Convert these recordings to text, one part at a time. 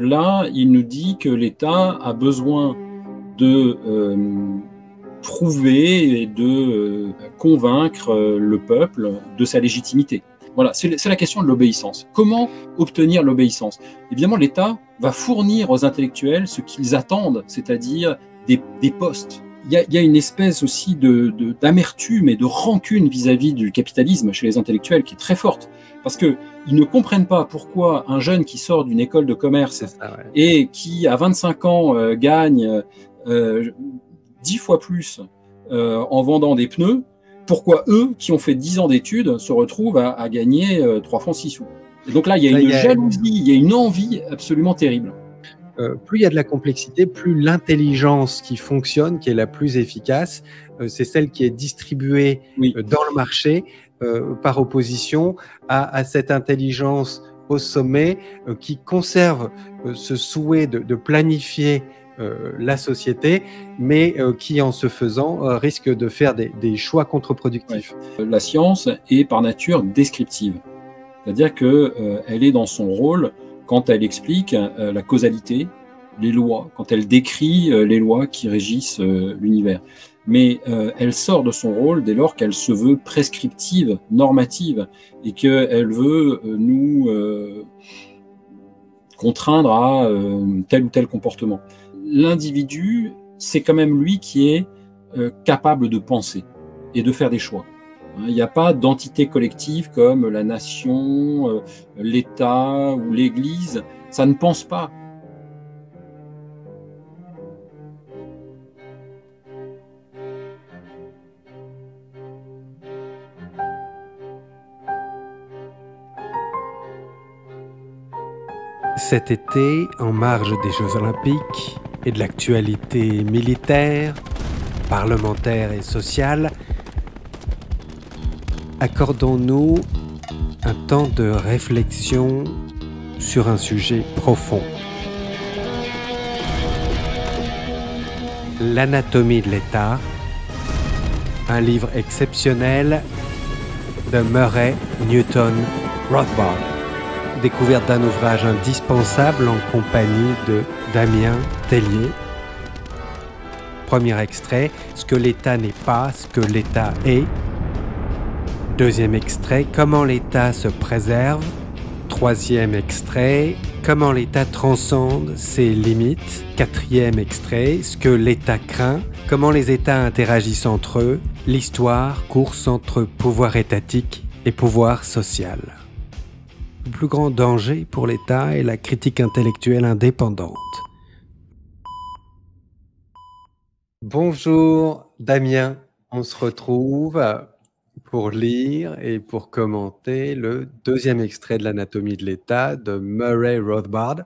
là, il nous dit que l'État a besoin de euh, prouver et de euh, convaincre euh, le peuple de sa légitimité. Voilà, c'est la question de l'obéissance. Comment obtenir l'obéissance Évidemment, l'État va fournir aux intellectuels ce qu'ils attendent, c'est-à-dire des postes, il y, a une espèce aussi d'amertume de, et de rancune vis-à-vis du capitalisme chez les intellectuels qui est très forte, parce que ils ne comprennent pas pourquoi un jeune qui sort d'une école de commerce et qui à 25 ans euh, gagne euh, 10 fois plus euh, en vendant des pneus, pourquoi eux qui ont fait 10 ans d'études se retrouvent à, gagner 3 euh, francs 6 sous. Et donc là, il y a une jalousie, il y a une envie absolument terrible. Euh, plus il y a de la complexité, plus l'intelligence qui fonctionne, qui est la plus efficace, euh, c'est celle qui est distribuée euh, dans le marché par opposition à, cette intelligence au sommet qui conserve ce souhait de, planifier la société, mais qui, en se faisant, risque de faire des, choix contre-productifs. La science est par nature descriptive, c'est-à-dire qu'elle est dans son rôle quand elle explique euh, la causalité, les lois, quand elle décrit euh, les lois qui régissent euh, l'univers. Mais elle sort de son rôle dès lors qu'elle se veut prescriptive, normative, et qu'elle veut nous contraindre à tel ou tel comportement. L'individu, c'est quand même lui qui est capable de penser et de faire des choix. Hein, il n'y a pas d'entité collective comme la nation, euh, l'État ou l'Église. Ça ne pense pas. Cet été, en marge des Jeux olympiques et de l'actualité militaire, parlementaire et sociale, accordons-nous un temps de réflexion sur un sujet profond. L'anatomie de l'État, un livre exceptionnel de Murray Newton Rothbard, découverte d'un ouvrage indispensable en compagnie de Damien Tellier. Premier extrait, Ce que l'État n'est pas, ce que l'État est, Deuxième extrait, comment l'État se préserve. Troisième extrait, comment l'État transcende ses limites. Quatrième extrait, ce que l'État craint. Comment les États interagissent entre eux. L'histoire course entre pouvoir étatique et pouvoir social. Le plus grand danger pour l'État est la critique intellectuelle indépendante. Bonjour Damien, on se retrouve pour lire et pour commenter le deuxième extrait de l'anatomie de l'État de Murray Rothbard,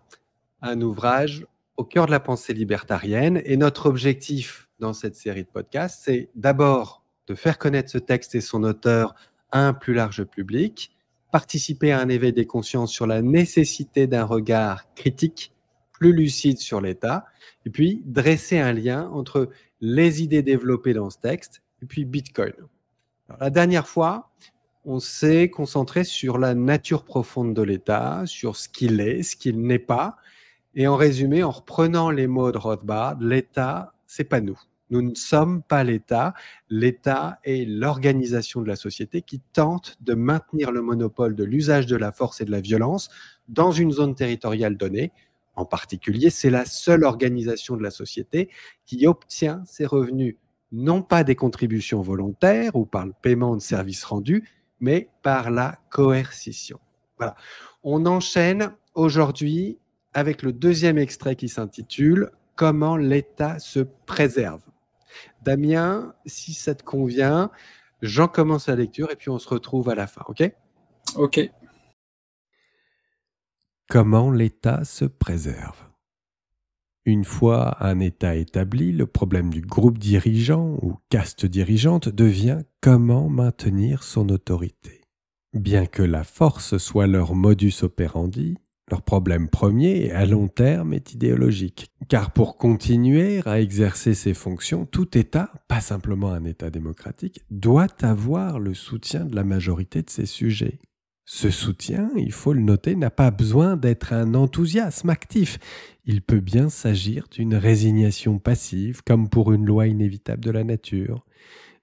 un ouvrage au cœur de la pensée libertarienne. Et notre objectif dans cette série de podcasts, c'est d'abord de faire connaître ce texte et son auteur à un plus large public, participer à un éveil des consciences sur la nécessité d'un regard critique plus lucide sur l'État, et puis dresser un lien entre les idées développées dans ce texte et puis Bitcoin. La dernière fois, on s'est concentré sur la nature profonde de l'État, sur ce qu'il est, ce qu'il n'est pas. Et en résumé, en reprenant les mots de Rothbard, l'État, c'est pas nous. Nous ne sommes pas l'État. L'État est l'organisation de la société qui tente de maintenir le monopole de l'usage de la force et de la violence dans une zone territoriale donnée. En particulier, c'est la seule organisation de la société qui obtient ses revenus non pas des contributions volontaires ou par le paiement de services rendus, mais par la coercition. Voilà. On enchaîne aujourd'hui avec le deuxième extrait qui s'intitule Comment l'État se préserve. Damien, si ça te convient, j'en commence la lecture et puis on se retrouve à la fin, ok Ok. Comment l'État se préserve une fois un État établi, le problème du groupe dirigeant ou caste dirigeante devient comment maintenir son autorité. Bien que la force soit leur modus operandi, leur problème premier et à long terme est idéologique, car pour continuer à exercer ses fonctions, tout État, pas simplement un État démocratique, doit avoir le soutien de la majorité de ses sujets. Ce soutien, il faut le noter, n'a pas besoin d'être un enthousiasme actif. Il peut bien s'agir d'une résignation passive, comme pour une loi inévitable de la nature.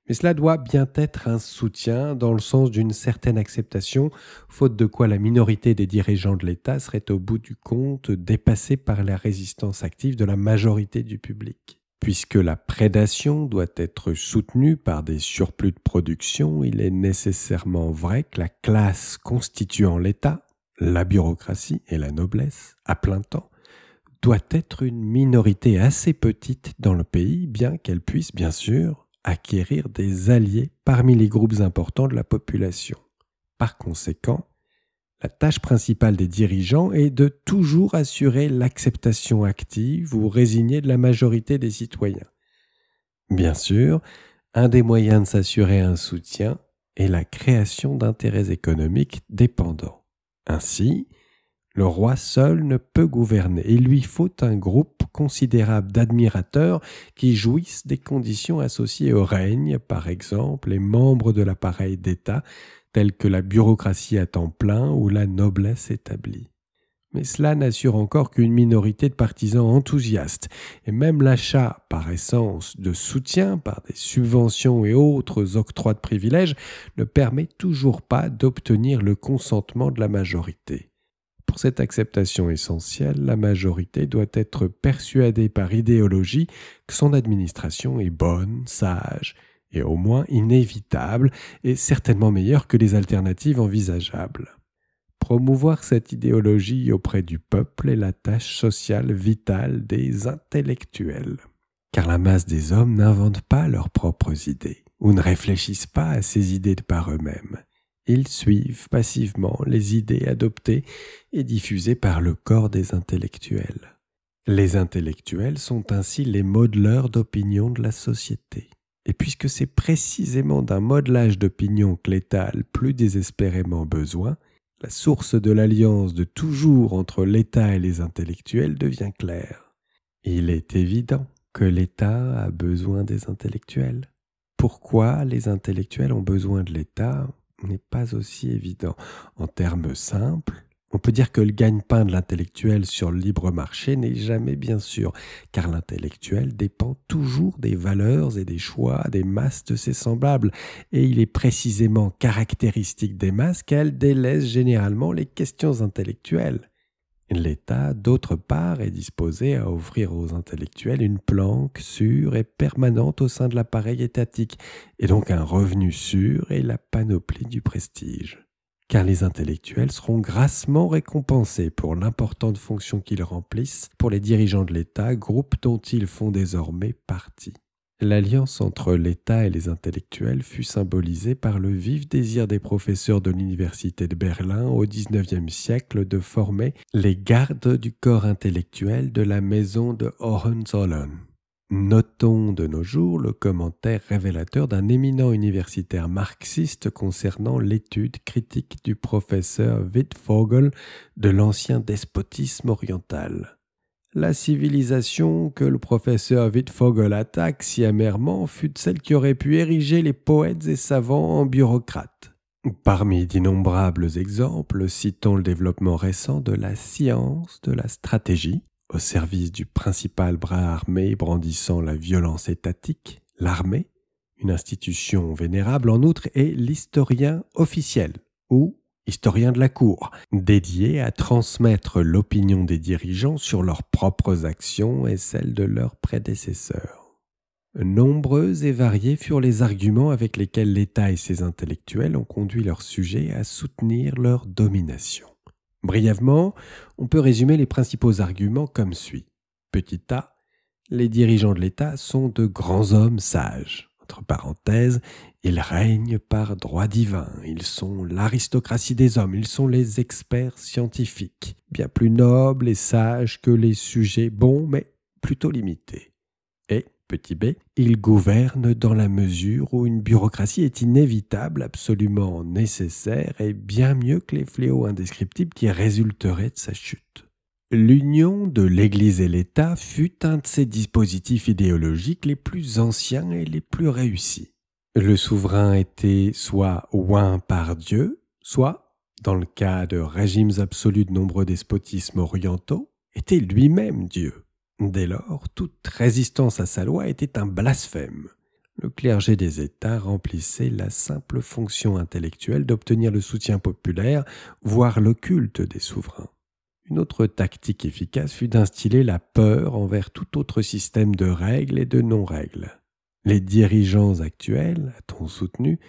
Mais cela doit bien être un soutien dans le sens d'une certaine acceptation, faute de quoi la minorité des dirigeants de l'État serait au bout du compte dépassée par la résistance active de la majorité du public. Puisque la prédation doit être soutenue par des surplus de production, il est nécessairement vrai que la classe constituant l'État, la bureaucratie et la noblesse, à plein temps, doit être une minorité assez petite dans le pays, bien qu'elle puisse, bien sûr, acquérir des alliés parmi les groupes importants de la population. Par conséquent, la tâche principale des dirigeants est de toujours assurer l'acceptation active ou résignée de la majorité des citoyens. Bien sûr, un des moyens de s'assurer un soutien est la création d'intérêts économiques dépendants. Ainsi, le roi seul ne peut gouverner, il lui faut un groupe considérable d'admirateurs qui jouissent des conditions associées au règne, par exemple les membres de l'appareil d'État, telles que la bureaucratie à temps plein ou la noblesse établie. Mais cela n'assure encore qu'une minorité de partisans enthousiastes, et même l'achat, par essence, de soutien par des subventions et autres octrois de privilèges ne permet toujours pas d'obtenir le consentement de la majorité. Pour cette acceptation essentielle, la majorité doit être persuadée par idéologie que son administration est bonne, sage, et au moins inévitable, et certainement meilleure que les alternatives envisageables. Promouvoir cette idéologie auprès du peuple est la tâche sociale vitale des intellectuels. Car la masse des hommes n'invente pas leurs propres idées, ou ne réfléchissent pas à ces idées par eux-mêmes. Ils suivent passivement les idées adoptées et diffusées par le corps des intellectuels. Les intellectuels sont ainsi les modeleurs d'opinion de la société. Et puisque c'est précisément d'un modelage d'opinion que l'État a le plus désespérément besoin, la source de l'alliance de toujours entre l'État et les intellectuels devient claire. Il est évident que l'État a besoin des intellectuels. Pourquoi les intellectuels ont besoin de l'État n'est pas aussi évident. En termes simples, on peut dire que le gagne-pain de l'intellectuel sur le libre marché n'est jamais bien sûr, car l'intellectuel dépend toujours des valeurs et des choix des masses de ses semblables, et il est précisément caractéristique des masses qu'elles délaissent généralement les questions intellectuelles. L'État, d'autre part, est disposé à offrir aux intellectuels une planque sûre et permanente au sein de l'appareil étatique, et donc un revenu sûr et la panoplie du prestige car les intellectuels seront grassement récompensés pour l'importante fonction qu'ils remplissent pour les dirigeants de l'État, groupe dont ils font désormais partie. L'alliance entre l'État et les intellectuels fut symbolisée par le vif désir des professeurs de l'Université de Berlin au XIXe siècle de former les gardes du corps intellectuel de la maison de Hohenzollern. Notons de nos jours le commentaire révélateur d'un éminent universitaire marxiste concernant l'étude critique du professeur Wittfogel de l'ancien despotisme oriental. La civilisation que le professeur Wittfogel attaque si amèrement fut celle qui aurait pu ériger les poètes et savants en bureaucrates. Parmi d'innombrables exemples, citons le développement récent de la science, de la stratégie, au service du principal bras armé brandissant la violence étatique, l'armée, une institution vénérable en outre, est l'historien officiel, ou historien de la cour, dédié à transmettre l'opinion des dirigeants sur leurs propres actions et celles de leurs prédécesseurs. Nombreux et variés furent les arguments avec lesquels l'État et ses intellectuels ont conduit leurs sujets à soutenir leur domination. Brièvement, on peut résumer les principaux arguments comme suit. Petit a, les dirigeants de l'État sont de grands hommes sages. Entre parenthèses, ils règnent par droit divin, ils sont l'aristocratie des hommes, ils sont les experts scientifiques, bien plus nobles et sages que les sujets bons, mais plutôt limités. Et petit b, il gouverne dans la mesure où une bureaucratie est inévitable, absolument nécessaire et bien mieux que les fléaux indescriptibles qui résulteraient de sa chute. L'union de l'Église et l'État fut un de ces dispositifs idéologiques les plus anciens et les plus réussis. Le souverain était soit oint par Dieu, soit, dans le cas de régimes absolus de nombreux despotismes orientaux, était lui-même Dieu. Dès lors, toute résistance à sa loi était un blasphème. Le clergé des États remplissait la simple fonction intellectuelle d'obtenir le soutien populaire, voire l'occulte des souverains. Une autre tactique efficace fut d'instiller la peur envers tout autre système de règles et de non-règles. Les dirigeants actuels, a-t-on soutenu,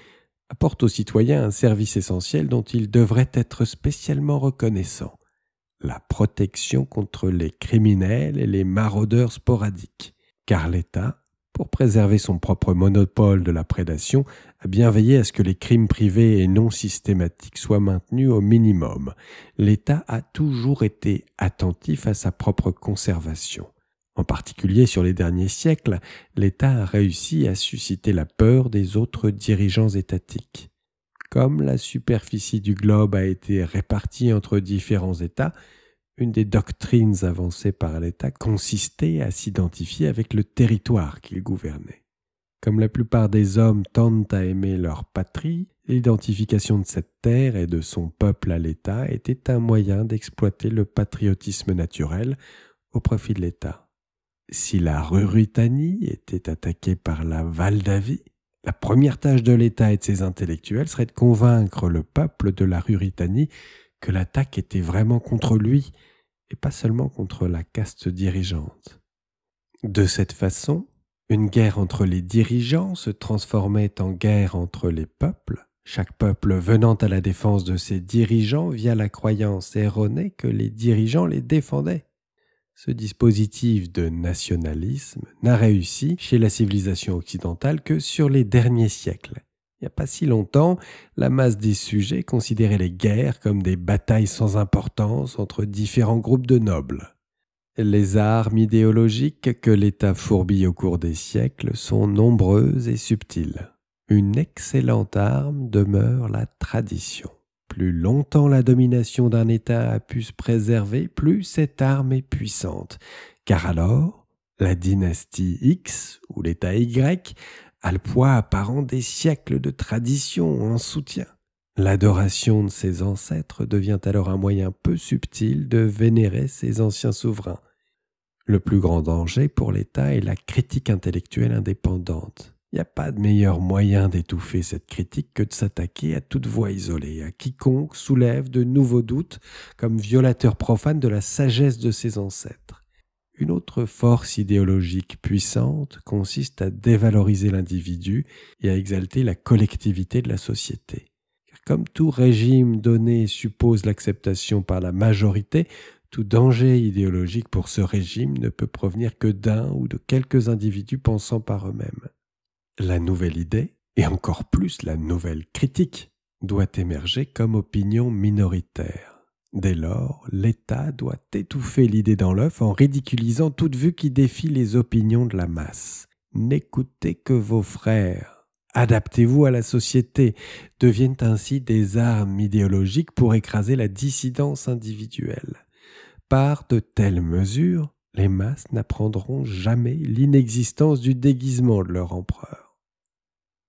apportent aux citoyens un service essentiel dont ils devraient être spécialement reconnaissants la protection contre les criminels et les maraudeurs sporadiques, car l'État, pour préserver son propre monopole de la prédation, a bien veillé à ce que les crimes privés et non systématiques soient maintenus au minimum. L'État a toujours été attentif à sa propre conservation. En particulier sur les derniers siècles, l'État a réussi à susciter la peur des autres dirigeants étatiques. Comme la superficie du globe a été répartie entre différents États, une des doctrines avancées par l'État consistait à s'identifier avec le territoire qu'il gouvernait. Comme la plupart des hommes tendent à aimer leur patrie, l'identification de cette terre et de son peuple à l'État était un moyen d'exploiter le patriotisme naturel au profit de l'État. Si la Ruritanie était attaquée par la Valdavie, la première tâche de l'État et de ses intellectuels serait de convaincre le peuple de la Ruritanie que l'attaque était vraiment contre lui et pas seulement contre la caste dirigeante. De cette façon, une guerre entre les dirigeants se transformait en guerre entre les peuples, chaque peuple venant à la défense de ses dirigeants via la croyance erronée que les dirigeants les défendaient. Ce dispositif de nationalisme n'a réussi chez la civilisation occidentale que sur les derniers siècles. Il n'y a pas si longtemps, la masse des sujets considérait les guerres comme des batailles sans importance entre différents groupes de nobles. Les armes idéologiques que l'État fourbille au cours des siècles sont nombreuses et subtiles. Une excellente arme demeure la tradition. Plus longtemps la domination d'un État a pu se préserver, plus cette arme est puissante. Car alors, la dynastie X ou l'État Y a le poids apparent des siècles de tradition en soutien. L'adoration de ses ancêtres devient alors un moyen peu subtil de vénérer ses anciens souverains. Le plus grand danger pour l'État est la critique intellectuelle indépendante. Il n'y a pas de meilleur moyen d'étouffer cette critique que de s'attaquer à toute voix isolée, à quiconque soulève de nouveaux doutes comme violateur profane de la sagesse de ses ancêtres. Une autre force idéologique puissante consiste à dévaloriser l'individu et à exalter la collectivité de la société. Car comme tout régime donné suppose l'acceptation par la majorité, tout danger idéologique pour ce régime ne peut provenir que d'un ou de quelques individus pensant par eux-mêmes la nouvelle idée, et encore plus la nouvelle critique, doit émerger comme opinion minoritaire. Dès lors, l'État doit étouffer l'idée dans l'œuf en ridiculisant toute vue qui défie les opinions de la masse. N'écoutez que vos frères. Adaptez-vous à la société, deviennent ainsi des armes idéologiques pour écraser la dissidence individuelle. Par de telles mesures, les masses n'apprendront jamais l'inexistence du déguisement de leur empereur.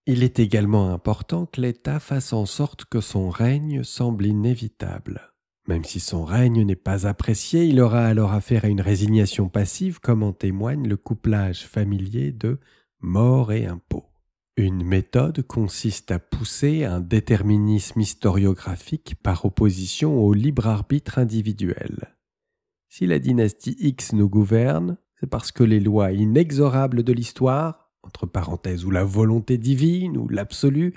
Il est également important que l'État fasse en sorte que son règne semble inévitable. Même si son règne n'est pas apprécié, il aura alors affaire à une résignation passive, comme en témoigne le couplage familier de mort et impôt. Une méthode consiste à pousser un déterminisme historiographique par opposition au libre arbitre individuel. Si la dynastie X nous gouverne, c'est parce que les lois inexorables de l'histoire entre parenthèses, ou la volonté divine, ou l'absolu,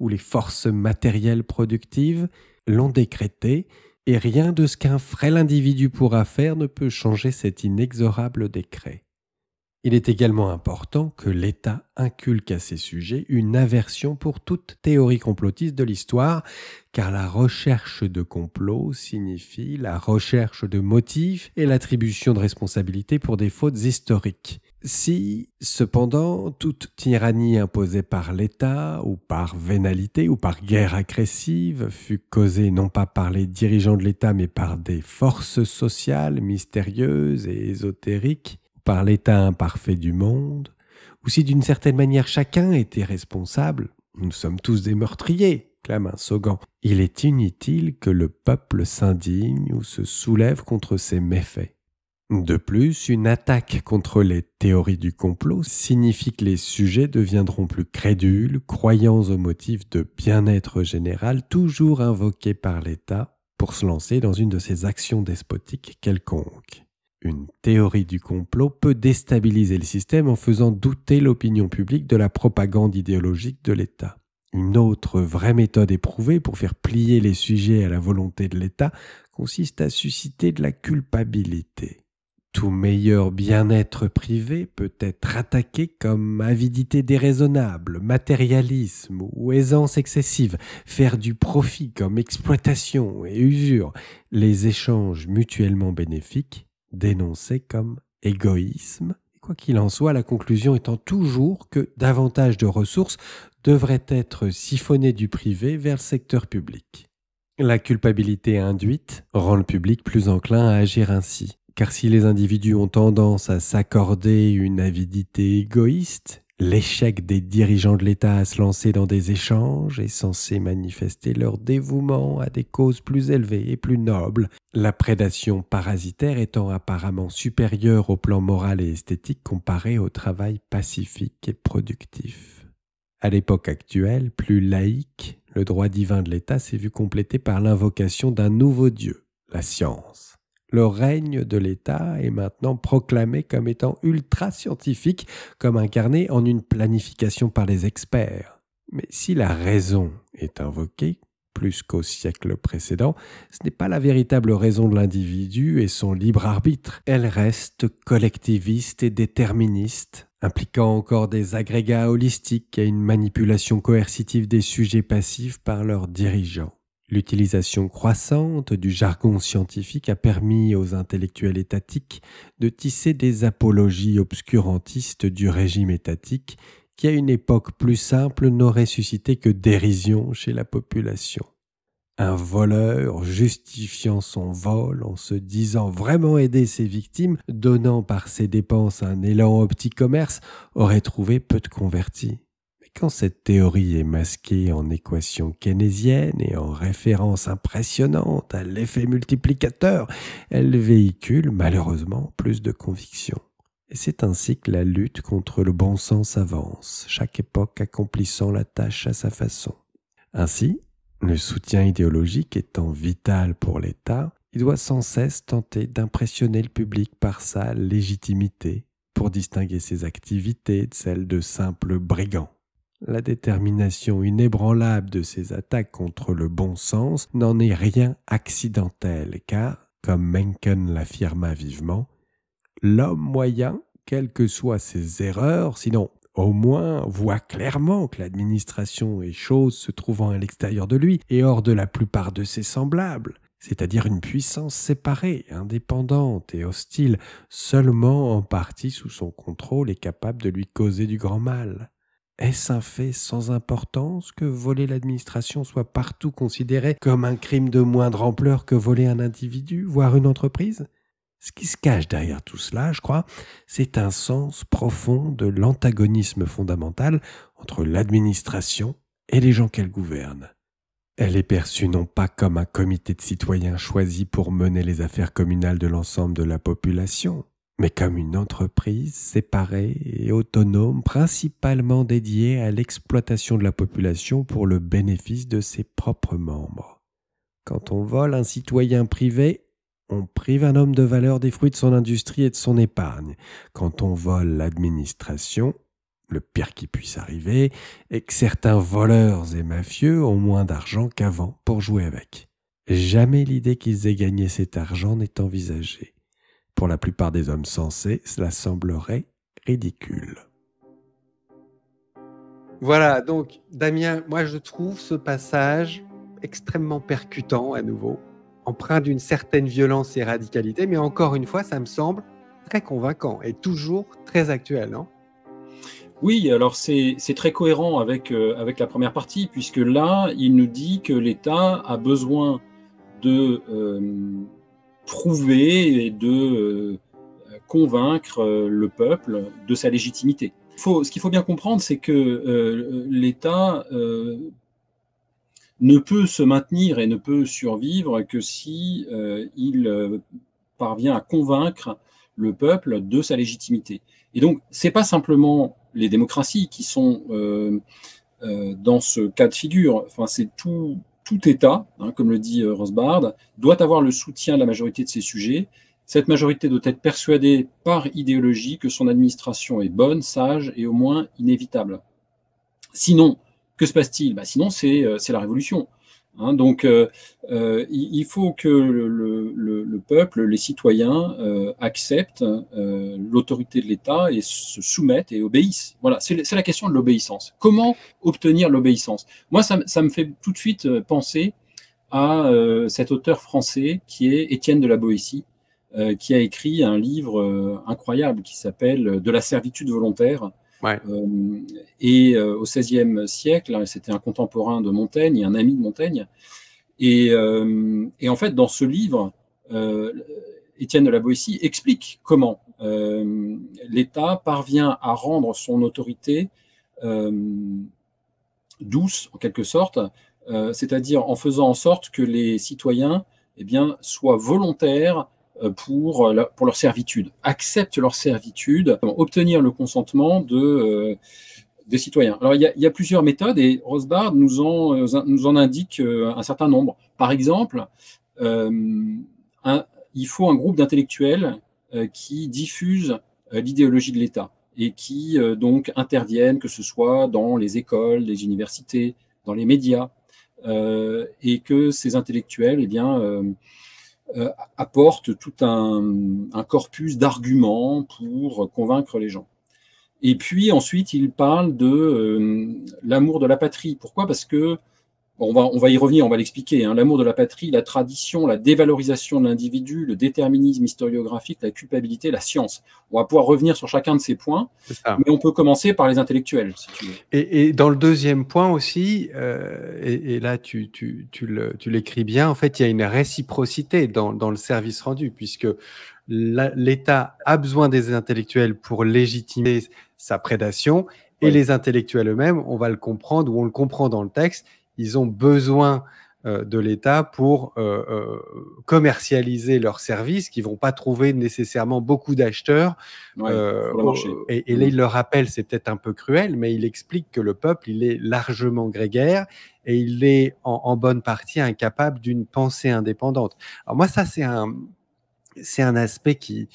ou les forces matérielles productives, l'ont décrété, et rien de ce qu'un frêle individu pourra faire ne peut changer cet inexorable décret. Il est également important que l'État inculque à ses sujets une aversion pour toute théorie complotiste de l'histoire, car la recherche de complot signifie la recherche de motifs et l'attribution de responsabilités pour des fautes historiques. Si, cependant, toute tyrannie imposée par l'État, ou par vénalité, ou par guerre agressive, fut causée non pas par les dirigeants de l'État, mais par des forces sociales mystérieuses et ésotériques, par l'état imparfait du monde, ou si d'une certaine manière chacun était responsable, nous sommes tous des meurtriers, clame un Sogan. Il est inutile que le peuple s'indigne ou se soulève contre ces méfaits. De plus, une attaque contre les théories du complot signifie que les sujets deviendront plus crédules, croyants aux motifs de bien-être général toujours invoqués par l'État pour se lancer dans une de ces actions despotiques quelconques. Une théorie du complot peut déstabiliser le système en faisant douter l'opinion publique de la propagande idéologique de l'État. Une autre vraie méthode éprouvée pour faire plier les sujets à la volonté de l'État consiste à susciter de la culpabilité. Tout meilleur bien-être privé peut être attaqué comme avidité déraisonnable, matérialisme ou aisance excessive, faire du profit comme exploitation et usure, les échanges mutuellement bénéfiques dénoncés comme égoïsme. quoi qu'il en soit, la conclusion étant toujours que davantage de ressources devraient être siphonnées du privé vers le secteur public. La culpabilité induite rend le public plus enclin à agir ainsi car si les individus ont tendance à s'accorder une avidité égoïste, l'échec des dirigeants de l'État à se lancer dans des échanges est censé manifester leur dévouement à des causes plus élevées et plus nobles, la prédation parasitaire étant apparemment supérieure au plan moral et esthétique comparé au travail pacifique et productif. À l'époque actuelle, plus laïque, le droit divin de l'État s'est vu complété par l'invocation d'un nouveau dieu, la science. Le règne de l'État est maintenant proclamé comme étant ultra-scientifique, comme incarné en une planification par les experts. Mais si la raison est invoquée, plus qu'au siècle précédent, ce n'est pas la véritable raison de l'individu et son libre arbitre. Elle reste collectiviste et déterministe, impliquant encore des agrégats holistiques et une manipulation coercitive des sujets passifs par leurs dirigeants. L'utilisation croissante du jargon scientifique a permis aux intellectuels étatiques de tisser des apologies obscurantistes du régime étatique qui à une époque plus simple n'aurait suscité que dérision chez la population. Un voleur justifiant son vol en se disant vraiment aider ses victimes, donnant par ses dépenses un élan au petit commerce, aurait trouvé peu de convertis. Quand cette théorie est masquée en équations keynésiennes et en références impressionnantes à l'effet multiplicateur, elle véhicule malheureusement plus de conviction. Et c'est ainsi que la lutte contre le bon sens avance, chaque époque accomplissant la tâche à sa façon. Ainsi, le soutien idéologique étant vital pour l'État, il doit sans cesse tenter d'impressionner le public par sa légitimité, pour distinguer ses activités de celles de simples brigands. La détermination inébranlable de ses attaques contre le bon sens n'en est rien accidentel, car, comme Mencken l'affirma vivement, l'homme moyen, quelles que soient ses erreurs, sinon au moins voit clairement que l'administration est chose se trouvant à l'extérieur de lui et hors de la plupart de ses semblables, c'est-à-dire une puissance séparée, indépendante et hostile, seulement en partie sous son contrôle et capable de lui causer du grand mal. Est-ce un fait sans importance que voler l'administration soit partout considéré comme un crime de moindre ampleur que voler un individu, voire une entreprise Ce qui se cache derrière tout cela, je crois, c'est un sens profond de l'antagonisme fondamental entre l'administration et les gens qu'elle gouverne. Elle est perçue non pas comme un comité de citoyens choisi pour mener les affaires communales de l'ensemble de la population, mais comme une entreprise séparée et autonome, principalement dédiée à l'exploitation de la population pour le bénéfice de ses propres membres. Quand on vole un citoyen privé, on prive un homme de valeur des fruits de son industrie et de son épargne. Quand on vole l'administration, le pire qui puisse arriver est que certains voleurs et mafieux ont moins d'argent qu'avant pour jouer avec. Jamais l'idée qu'ils aient gagné cet argent n'est envisagée. Pour la plupart des hommes sensés, cela semblerait ridicule. Voilà, donc Damien, moi je trouve ce passage extrêmement percutant à nouveau, empreint d'une certaine violence et radicalité, mais encore une fois, ça me semble très convaincant et toujours très actuel. non oui, alors c'est très cohérent euh, avec, la première partie, puisque là, il nous dit que l'État a besoin de, euh, prouver et de euh, convaincre euh, le peuple de sa légitimité. Faut, ce qu'il faut bien comprendre, c'est que euh, l'État ne peut se maintenir et ne peut survivre que si il parvient à convaincre le peuple de sa légitimité. Et donc, c'est pas simplement les démocraties qui sont dans ce cas de figure. Enfin, c'est tout, tout État, hein, comme le dit euh, Rosbard, doit avoir le soutien de la majorité de ses sujets. Cette majorité doit être persuadée par idéologie que son administration est bonne, sage et au moins inévitable. Sinon, que se passe-t-il bah, Sinon, euh, c'est la révolution. Hein, donc, euh, euh, il faut que le, peuple, les citoyens euh, acceptent l'autorité de l'État et se soumettent et obéissent. Voilà, c'est la question de l'obéissance. Comment obtenir l'obéissance Moi, ça, me fait tout de suite penser à cet auteur français qui est Étienne de la Boétie, qui a écrit un livre incroyable qui s'appelle De la servitude volontaire euh, et euh, au XVIe siècle, hein, c'était un contemporain de Montaigne un ami de Montaigne. Et, euh, en fait, dans ce livre, Étienne de la Boétie explique comment l'État parvient à rendre son autorité douce, en quelque sorte, c'est-à-dire en faisant en sorte que les citoyens eh bien, soient volontaires euh, pour, euh, pour leur servitude, acceptent leur servitude, obtenir le consentement de, euh, des citoyens. Alors il y, a, plusieurs méthodes et Rosbard nous en, nous en indique un certain nombre. Par exemple, il faut un groupe d'intellectuels qui diffuse l'idéologie de l'État et qui donc interviennent, que ce soit dans les écoles, les universités, dans les médias, et que ces intellectuels, eh bien, euh, apporte tout un, corpus d'arguments pour convaincre les gens. Et puis ensuite, il parle de euh, l'amour de la patrie. Pourquoi Parce que on va, on va y revenir, on va l'expliquer, hein. l'amour de la patrie, la tradition, la dévalorisation de l'individu, le déterminisme historiographique, la culpabilité, la science. On va pouvoir revenir sur chacun de ces points, mais on peut commencer par les intellectuels, si tu veux. Et, dans le deuxième point aussi, euh, et, là tu, tu, l'écris bien, en fait il y a une réciprocité dans, le service rendu, puisque l'État a besoin des intellectuels pour légitimer sa prédation, et les intellectuels eux-mêmes, on va le comprendre, ou on le comprend dans le texte, ils ont besoin euh, de l'État pour euh, euh, commercialiser leurs services qui vont pas trouver nécessairement beaucoup d'acheteurs. et, là, il mmh. leur rappelle, c'est peut-être un peu cruel, mais il explique que le peuple, il est largement grégaire et il est en, en bonne partie incapable d'une pensée indépendante. Alors moi, ça, c'est un, c'est un aspect qui,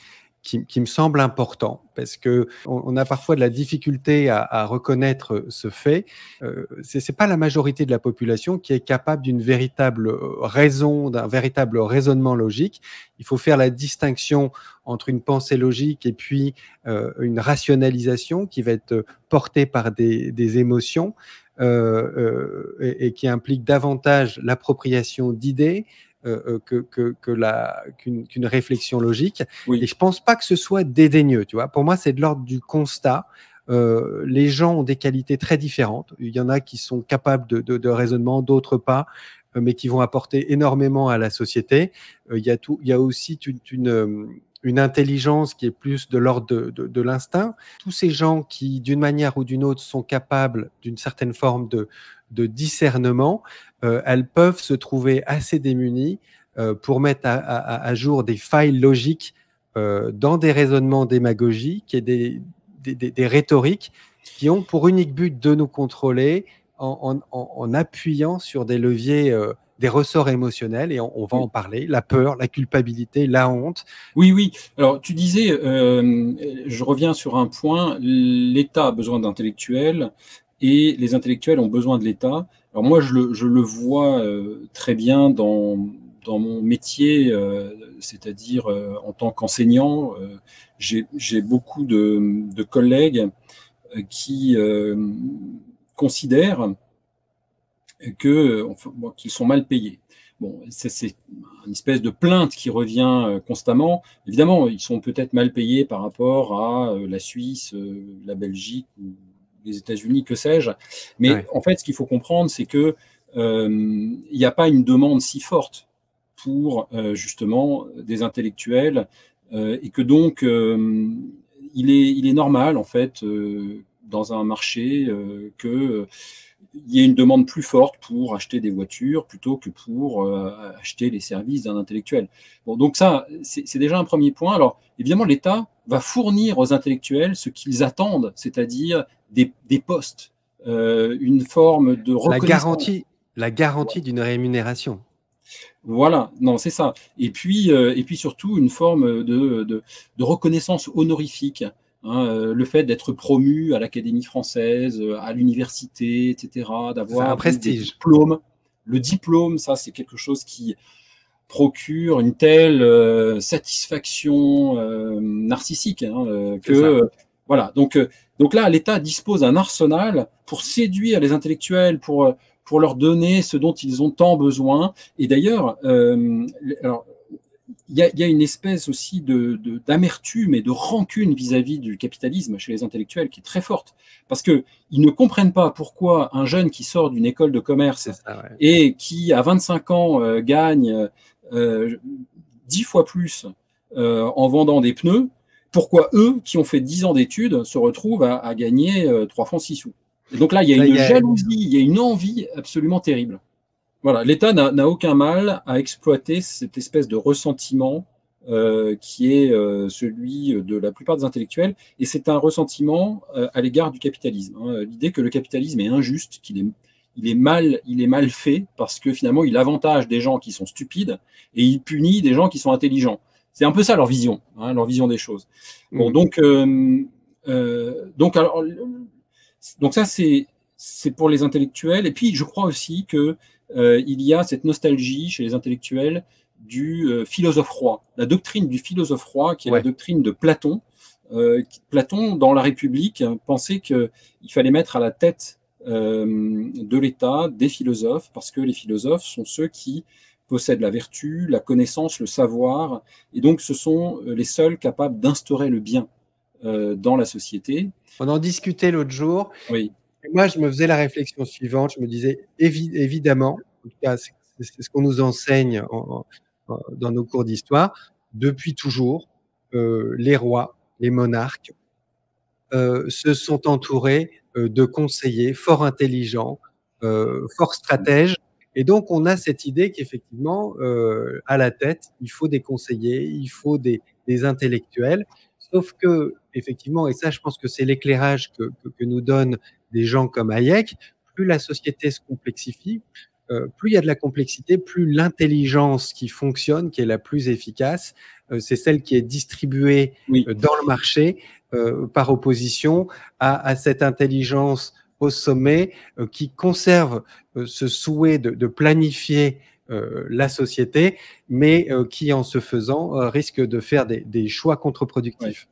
qui, qui, me semble important parce que on, a parfois de la difficulté à, à reconnaître ce fait. Euh, c'est Ce n'est pas la majorité de la population qui est capable d'une véritable raison, d'un véritable raisonnement logique. Il faut faire la distinction entre une pensée logique et puis euh, une rationalisation qui va être portée par des, des émotions euh, et, qui implique davantage l'appropriation d'idées, euh, euh, qu'une que, réflexion logique. Et je pense pas que ce soit dédaigneux, tu vois. Pour moi, c'est de l'ordre du constat. Euh, les gens ont des qualités très différentes. Il y en a qui sont capables de, de, raisonnement, d'autres pas, mais qui vont apporter énormément à la société. il, y a tout, il y aussi une, une, intelligence qui est plus de l'ordre de, de l'instinct. Tous ces gens qui, d'une manière ou d'une autre, sont capables d'une certaine forme de, de discernement, euh, elles peuvent se trouver assez démunies euh, pour mettre à, jour des failles logiques euh, dans des raisonnements démagogiques et des, rhétoriques qui ont pour unique but de nous contrôler en, appuyant sur des leviers des ressorts émotionnels et on, va en parler, la peur, la culpabilité, la honte. Oui, oui. Alors tu disais, je reviens sur un point, l'État a besoin d'intellectuels, et les intellectuels ont besoin de l'État. Alors moi, je le, vois euh, très bien dans, dans mon métier, euh, c'est-à-dire euh, en tant qu'enseignant. J'ai beaucoup de, collègues qui considèrent qu'ils sont mal payés. Bon, c'est une espèce de plainte qui revient constamment. Évidemment, ils sont peut-être mal payés par rapport à la Suisse, la Belgique ou les États-Unis, que sais-je. Mais en fait, ce qu'il faut comprendre, c'est que il euh, n'y a pas une demande si forte pour euh, justement des intellectuels euh, et que donc il est, il est, normal, en fait, dans un marché, euh, qu'il y ait une demande plus forte pour acheter des voitures plutôt que pour acheter les services d'un intellectuel. Bon, donc ça, c'est déjà un premier point. Alors, évidemment, l'État va fournir aux intellectuels ce qu'ils attendent, c'est-à-dire des, postes, euh, une forme de La garantie, la garantie d'une rémunération. Voilà, non, c'est ça. Et puis, euh, et puis surtout une forme de, reconnaissance honorifique. Hein, euh, le fait d'être promu à l'Académie française, à l'université, etc., d'avoir un prestige. diplôme. Le diplôme, ça, c'est quelque chose qui procure une telle satisfaction narcissique hein, que voilà. Donc, euh, donc là, l'État dispose d'un arsenal pour séduire les intellectuels, pour, euh, pour leur donner ce dont ils ont tant besoin. Et d'ailleurs, euh, il y, a une espèce aussi d'amertume de, d'amertume et de rancune vis-à-vis du capitalisme chez les intellectuels qui est très forte. Parce qu'ils ne comprennent pas pourquoi un jeune qui sort d'une école de commerce et qui, à 25 ans, gagne euh, 10 fois plus en vendant des pneus, pourquoi eux, qui ont fait dix ans d'études, se retrouvent à, gagner euh, trois francs six sous. donc là, il y a une jalousie, il y a une envie absolument terrible. Voilà, l'État n'a aucun mal à exploiter cette espèce de ressentiment euh, qui est euh, celui de la plupart des intellectuels, et c'est un ressentiment à l'égard du capitalisme. Hein. L'idée que le capitalisme est injuste, qu'il est mal, il est mal fait parce que finalement, il avantage des gens qui sont stupides et il punit des gens qui sont intelligents. C'est un peu ça leur vision, hein, leur vision des choses. Mm. donc, euh, euh, donc, ça, c'est, pour les intellectuels. Et puis, je crois aussi qu'il euh, y a cette nostalgie chez les intellectuels du philosophe roi, la doctrine du philosophe roi, qui est la doctrine de Platon. Platon, dans la République, pensait qu'il fallait mettre à la tête de l'État des philosophes, parce que les philosophes sont ceux qui possèdent la vertu, la connaissance, le savoir, et donc ce sont euh, les seuls capables d'instaurer le bien euh, dans la société. On en discutait l'autre jour. moi, je me faisais la réflexion suivante. Je me disais, évidemment, c'est ce qu'on nous enseigne dans nos cours d'histoire, depuis toujours, euh, les rois, les monarques, se sont entourés de conseillers fort intelligents, fort stratèges, et donc, on a cette idée qu'effectivement, euh, à la tête, il faut des conseillers, il faut des, des, intellectuels. Sauf que, effectivement, et ça, je pense que c'est l'éclairage que, que, que, nous donnent des gens comme Hayek, plus la société se complexifie, euh, plus il y a de la complexité, plus l'intelligence qui fonctionne, qui est la plus efficace, euh, c'est celle qui est distribuée euh, dans le marché euh, par opposition à, à cette intelligence au sommet euh, qui conserve euh, ce souhait de, planifier euh, la société, mais qui, en se faisant, risque de faire des, choix contre-productifs.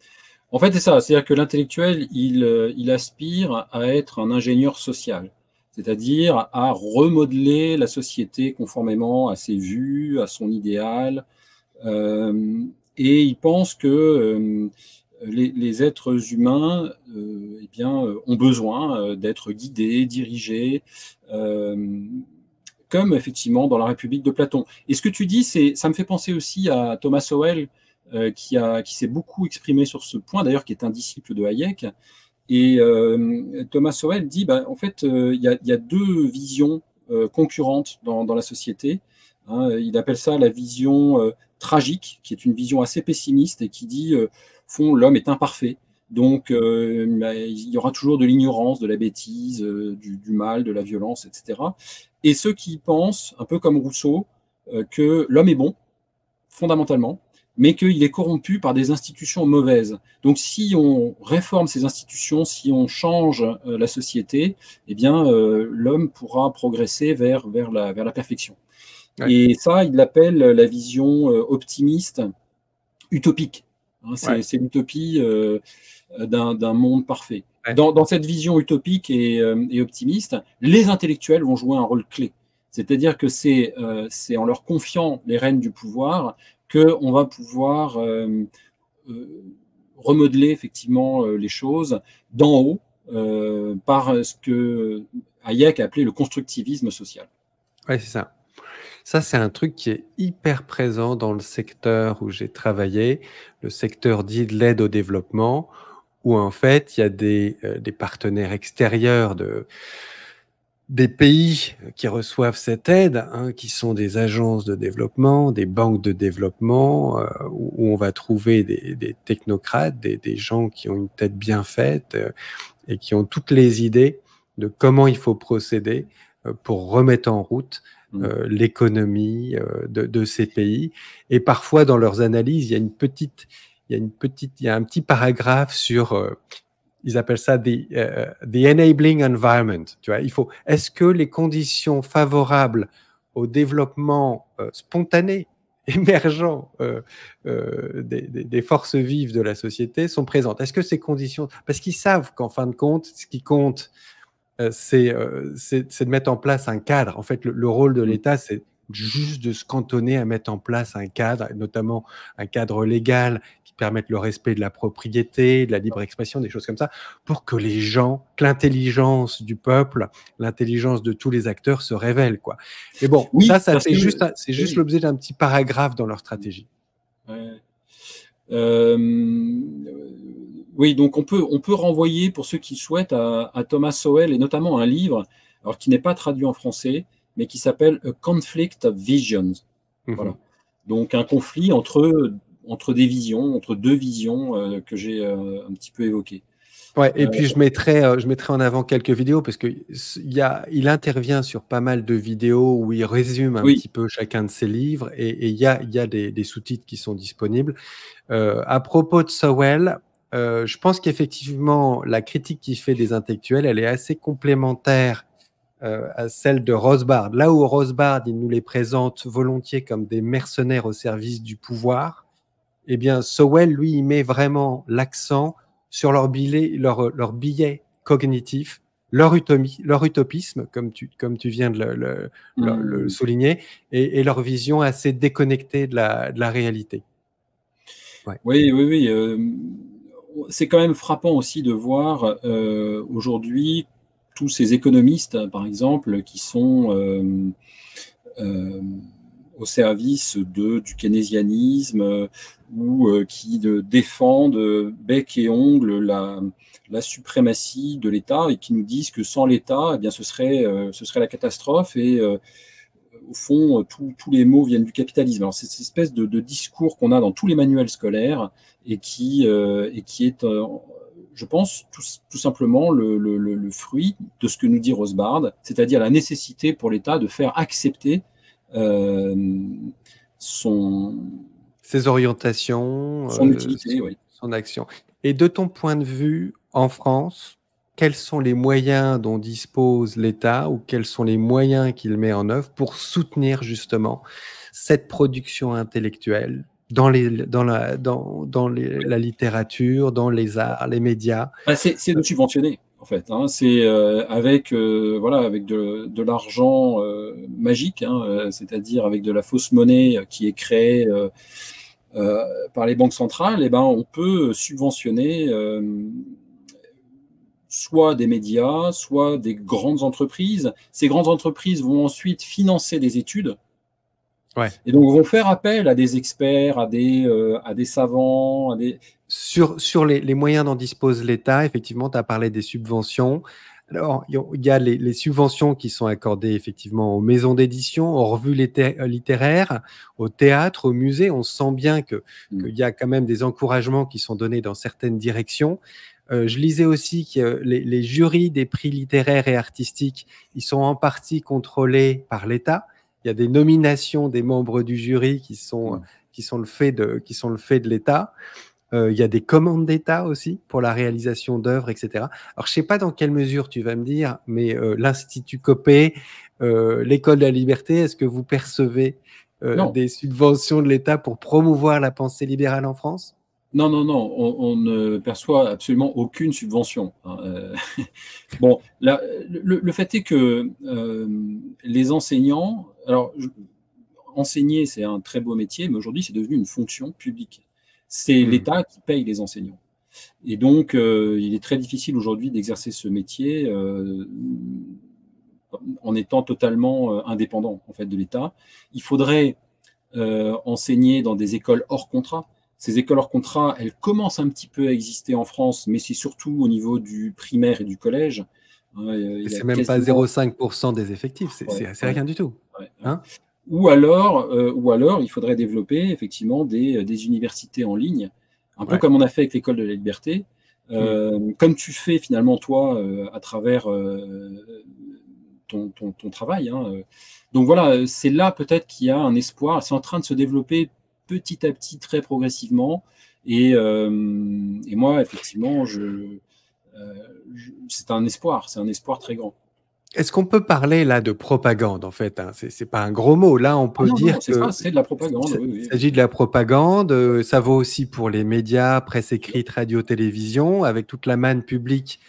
En fait, c'est ça. C'est-à-dire que l'intellectuel, il, il, aspire à être un ingénieur social, c'est-à-dire à remodeler la société conformément à ses vues, à son idéal. et il pense que les, êtres humains euh, eh bien, euh, ont besoin euh, d'être guidés, dirigés, comme effectivement dans la République de Platon. Et ce que tu dis, ça me fait penser aussi à Thomas Sowell, qui, qui s'est beaucoup exprimé sur ce point, d'ailleurs qui est un disciple de Hayek. Et Thomas Sowell dit, bah, en fait, il y, a deux visions concurrentes dans, la société. Hein. il appelle ça la vision tragique, qui est une vision assez pessimiste et qui dit fond, l'homme est imparfait. Donc, euh, bah, il y aura toujours de l'ignorance, de la bêtise, euh, du, mal, de la violence, etc. Et ceux qui pensent, un peu comme Rousseau, euh, que l'homme est bon, fondamentalement, mais qu'il est corrompu par des institutions mauvaises. Donc, si on réforme ces institutions, si on change la société, eh bien, l'homme pourra progresser vers, la, perfection. Et ça, il l'appelle la vision optimiste utopique Hein, c'est l'utopie euh, d'un monde parfait. Dans, cette vision utopique euh, et, optimiste, les intellectuels vont jouer un rôle clé. C'est-à-dire que c'est euh, en leur confiant les rênes du pouvoir qu'on va pouvoir remodeler effectivement les choses d'en haut par ce que Hayek a appelé le constructivisme social. Oui, c'est ça. Ça, c'est un truc qui est hyper présent dans le secteur où j'ai travaillé, le secteur dit de l'aide au développement, où en fait, il y a des, euh, partenaires extérieurs des pays qui reçoivent cette aide, hein, qui sont des agences de développement, des banques de développement, euh, où on va trouver des, technocrates, des, gens qui ont une tête bien faite euh, et qui ont toutes les idées de comment il faut procéder pour remettre en route Mm. Euh, l'économie euh, de, ces pays. Et parfois, dans leurs analyses, il y a une petite, il y a une petite, il y a un petit paragraphe sur euh, ils appellent ça the, enabling environment. Tu vois, il faut. Est-ce que les conditions favorables au développement spontané, émergent des, forces vives de la société sont présentes Est-ce que ces conditions, parce qu'ils savent qu'en fin de compte, ce qui compte euh, euh, c'est de mettre en place un cadre. En fait, le, rôle de mmh. l'État, c'est juste de se cantonner à mettre en place un cadre, notamment un cadre légal qui permette le respect de la propriété, de la libre expression, des choses comme ça, pour que les gens, que l'intelligence du peuple, l'intelligence de tous les acteurs se révèle. Quoi. Mais bon, ça, ça c'est juste, juste l'objet d'un petit paragraphe dans leur stratégie. Ouais. Euh, oui, donc on peut, on peut renvoyer, pour ceux qui souhaitent, à, Thomas Sowell et notamment un livre alors qui n'est pas traduit en français, mais qui s'appelle A Conflict of Visions. Mhm. Voilà. Donc un conflit entre, entre des visions, entre deux visions euh, que j'ai euh, un petit peu évoquées. Ouais, et euh, puis je mettrai, je mettrai en avant quelques vidéos parce qu'il il intervient sur pas mal de vidéos où il résume un petit peu chacun de ses livres et il y a, y des sous-titres qui sont disponibles. à propos de Sowell, euh, je pense qu'effectivement, la critique qu'il fait des intellectuels, elle est assez complémentaire euh, à celle de Rosebard Là où Rosebard il nous les présente volontiers comme des mercenaires au service du pouvoir, eh bien, Sowell, lui, il met vraiment l'accent sur leur billet, leur, billet cognitif, leur, utopie, leur utopisme, comme tu, comme tu viens de le, mmh. souligner, et, leur vision assez déconnectée de la, réalité. Oui, oui, oui. Euh, c'est quand même frappant aussi de voir euh, aujourd'hui tous ces économistes, par exemple, qui sont euh, euh, au service du keynésianisme ou qui de, défendent bec et ongle la, suprématie de l'État et qui nous disent que sans l'État, eh bien, ce serait, la catastrophe au fond, euh, tous les mots viennent du capitalisme. c'est cette espèce de, discours qu'on a dans tous les manuels scolaires et qui, euh, est, euh, je pense, tout, simplement le, fruit de ce que nous dit Rosbard, c'est-à-dire la nécessité pour l'État de faire accepter son. Ses orientations. Son utilité, Son action. Et de ton point de vue, en France, quels sont les moyens dont dispose l'État ou quels sont les moyens qu'il met en œuvre pour soutenir justement cette production intellectuelle dans, les, dans, la, dans la littérature, dans les arts, les médias bah, C'est de subventionner. En fait, hein. c'est euh, avec euh, voilà avec de, l'argent euh, magique, hein, c'est-à-dire avec de la fausse monnaie qui est créée par les banques centrales, et eh ben on peut subventionner soit des médias, soit des grandes entreprises. Ces grandes entreprises vont ensuite financer des études. Et donc vont faire appel à des experts, à des, euh, à des savants. À des... Sur, sur les, moyens dont dispose l'État, effectivement, tu as parlé des subventions. Alors, il y a les, subventions qui sont accordées effectivement aux maisons d'édition, aux revues littéraires, au théâtre, aux musées. On sent bien mm. qu'il y a quand même des encouragements qui sont donnés dans certaines directions. Euh, je lisais aussi que euh, les, jurys des prix littéraires et artistiques, ils sont en partie contrôlés par l'État. Il y a des nominations des membres du jury qui sont, mm. euh, qui sont le fait de, qui sont le fait de l'État. il y a des commandes d'État aussi pour la réalisation d'œuvres, etc. Alors, je ne sais pas dans quelle mesure tu vas me dire, mais l'Institut Copé, l'École de la liberté, est-ce que vous percevez des subventions de l'État pour promouvoir la pensée libérale en France non, non, non, on, ne perçoit absolument aucune subvention. Hein, euh. bon, le, fait est que euh, les enseignants, alors enseigner c'est un très beau métier, mais aujourd'hui c'est devenu une fonction publique. C'est mmh. l'État qui paye les enseignants. Et donc, euh, il est très difficile aujourd'hui d'exercer ce métier en étant totalement indépendant en fait de l'État. Il faudrait enseigner dans des écoles hors contrat ces écoles hors contrat, elles commencent un petit peu à exister en France, mais c'est surtout au niveau du primaire et du collège. Euh, c'est même pas 0,5% des effectifs, c'est rien du tout. Hein ou, alors, euh, ou alors, il faudrait développer effectivement des, euh, universités en ligne, un peu comme on a fait avec l'école de la liberté. Mm. Comme tu fais finalement toi à travers ton, travail. Hein, Donc voilà, c'est là peut-être qu'il y a un espoir. C'est en train de se développer petit à petit, très progressivement. Et, euh, moi, effectivement, euh, je, c'est un espoir, c'est un espoir très grand. Est-ce qu'on peut parler là de propagande en fait hein C'est pas un gros mot. Là, on ah peut dire que c'est de la propagande. Il s'agit de la propagande. Euh, ça vaut aussi pour les médias, presse écrite, radio, télévision, avec toute la manne publique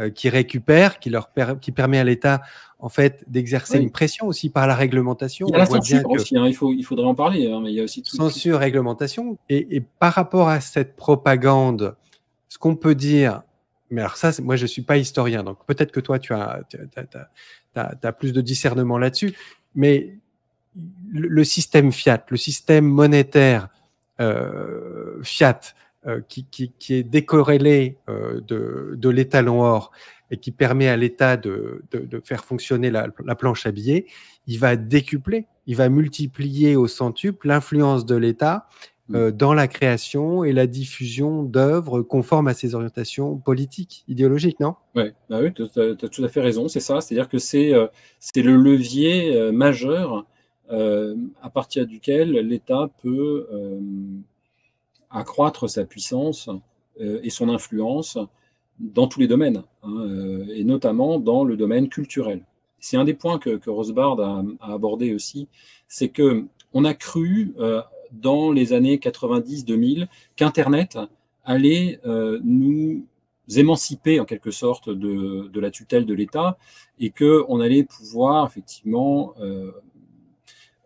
euh, qui récupère, qui, leur qui permet à l'État en fait d'exercer une pression aussi par la réglementation. Il y a la hein, il, faudrait en parler, hein, mais il y a aussi tout censure, réglementation. Et, par rapport à cette propagande, ce qu'on peut dire, mais alors ça, moi je suis pas historien, donc peut-être que toi tu as, plus de discernement là-dessus, mais le, système fiat, le système monétaire euh, fiat, euh, qui, est décorrélé euh, de, de l'étalon or et qui permet à l'État de, de, faire fonctionner la, planche à billets, il va décupler, il va multiplier au centuple l'influence de l'État mm. euh, dans la création et la diffusion d'œuvres conformes à ses orientations politiques, idéologiques, non bah Oui, tu as, tout à fait raison, c'est ça. C'est-à-dire que c'est c'est le levier majeur à partir duquel l'État peut accroître sa puissance euh, et son influence dans tous les domaines, hein, euh, et notamment dans le domaine culturel. C'est un des points que, que Rosebard a, abordé aussi, c'est que on a cru euh, dans les années 90-2000 qu'Internet allait nous émanciper en quelque sorte de, la tutelle de l'État et qu'on allait pouvoir effectivement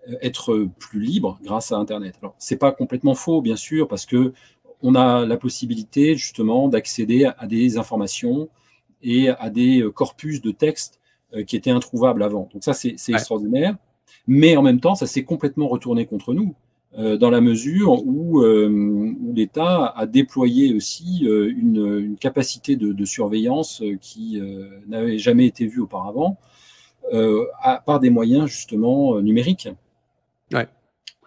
euh, être plus libre grâce à Internet. Alors, n'est pas complètement faux, bien sûr, parce qu'on a la possibilité justement d'accéder à des informations et à des euh, corpus de textes euh, qui étaient introuvables avant. Donc ça, c'est extraordinaire. Mais en même temps, ça s'est complètement retourné contre nous, dans la mesure où, l'État a déployé aussi une, capacité de, surveillance qui n'avait jamais été vue auparavant, par des moyens justement numériques.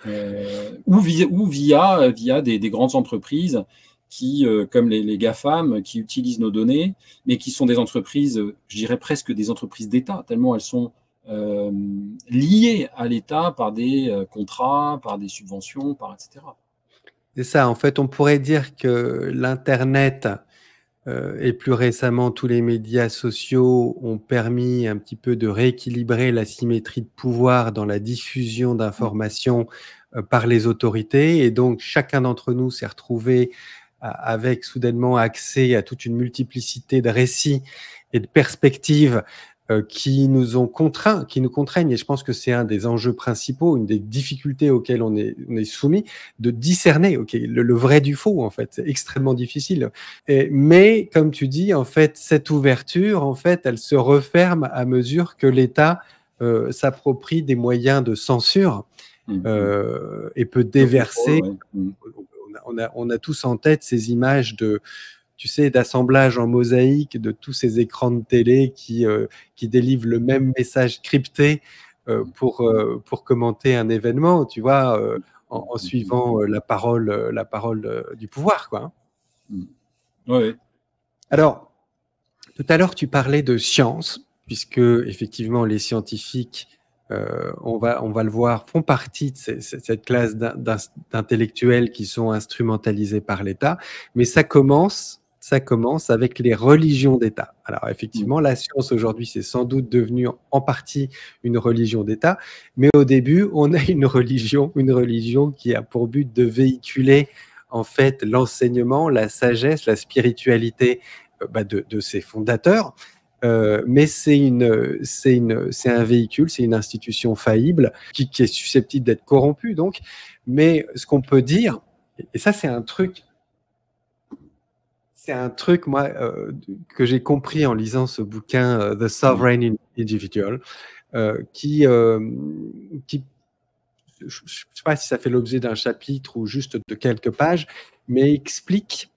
Euh, ou via, via, euh, via des, grandes entreprises qui, euh, comme les, GAFAM, qui utilisent nos données, mais qui sont des entreprises, je dirais presque des entreprises d'État, tellement elles sont liées à l'État par des contrats, par des subventions, par etc. C'est ça, en fait, on pourrait dire que l'Internet euh, et plus récemment tous les médias sociaux ont permis un petit peu de rééquilibrer la symétrie de pouvoir dans la diffusion d'informations euh, par les autorités. Et donc chacun d'entre nous s'est retrouvé avec soudainement accès à toute une multiplicité de récits et de perspectives euh, qui nous ont contraints, qui nous contraignent, et je pense que c'est un des enjeux principaux, une des difficultés auxquelles on est, soumis, de discerner le, vrai du faux, en fait. C'est extrêmement difficile. Et, mais, comme tu dis, en fait, cette ouverture, en fait, elle se referme à mesure que l'État euh, s'approprie des moyens de censure mhm. euh, et peut déverser. Mhm. On, a, on, a, tous en tête ces images de tu sais, d'assemblage en mosaïque de tous ces écrans de télé qui, euh, qui délivrent le même message crypté euh, mmh. pour, euh, pour commenter un événement, tu vois, en, mmh. suivant la parole, la parole du pouvoir, quoi. Hein. Mmh. Oui. Alors, tout à l'heure, tu parlais de science, puisque effectivement, les scientifiques, on, va, on va le voir, font partie de cette classe d'intellectuels qui sont instrumentalisés par l'État, mais ça commence ça commence avec les religions d'État. Alors mm. effectivement, la science aujourd'hui, c'est sans doute devenu en partie une religion d'État, mais au début, on a une religion, une religion qui a pour but de véhiculer en fait l'enseignement, la sagesse, la spiritualité euh, bah, de, ses fondateurs. Euh, mais c'est une, c'est un véhicule, c'est une institution faillible qui, qui est susceptible d'être corrompue. Donc, mais ce qu'on peut dire, et ça c'est un truc c'est un truc, moi, euh, que j'ai compris en lisant ce bouquin euh, The Sovereign mm. Individual, euh, qui, qui, je ne sais pas si ça fait l'objet d'un chapitre ou juste de quelques pages, mais explique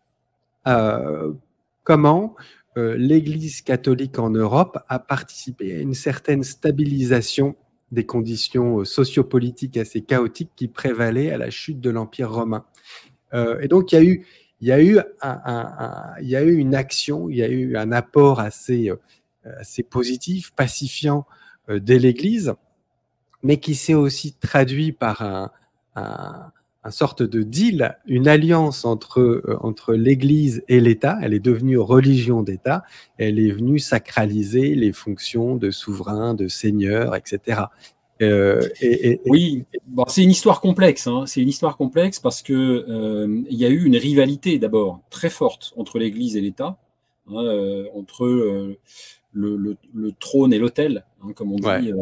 comment l'Église catholique en Europe a participé à une certaine stabilisation des conditions sociopolitiques assez chaotiques qui prévalaient à la chute de l'Empire romain. et donc, il y a eu il y a eu, il a eu une action, il y a eu un apport assez, euh, assez positif, pacifiant euh, dès l'Église, mais qui s'est aussi traduit par un, sorte de deal, une alliance entre, euh, entre l'Église et l'État. Elle est devenue religion d'État. Elle est venue sacraliser les fonctions de souverain, de seigneur, etc. Euh, et, oui, bon, c'est une histoire complexe. Hein. C'est une histoire complexe parce que euh, il y a eu une rivalité d'abord très forte entre l'Église et l'État, hein, euh, entre le, trône et l'autel, hein, comme on dit.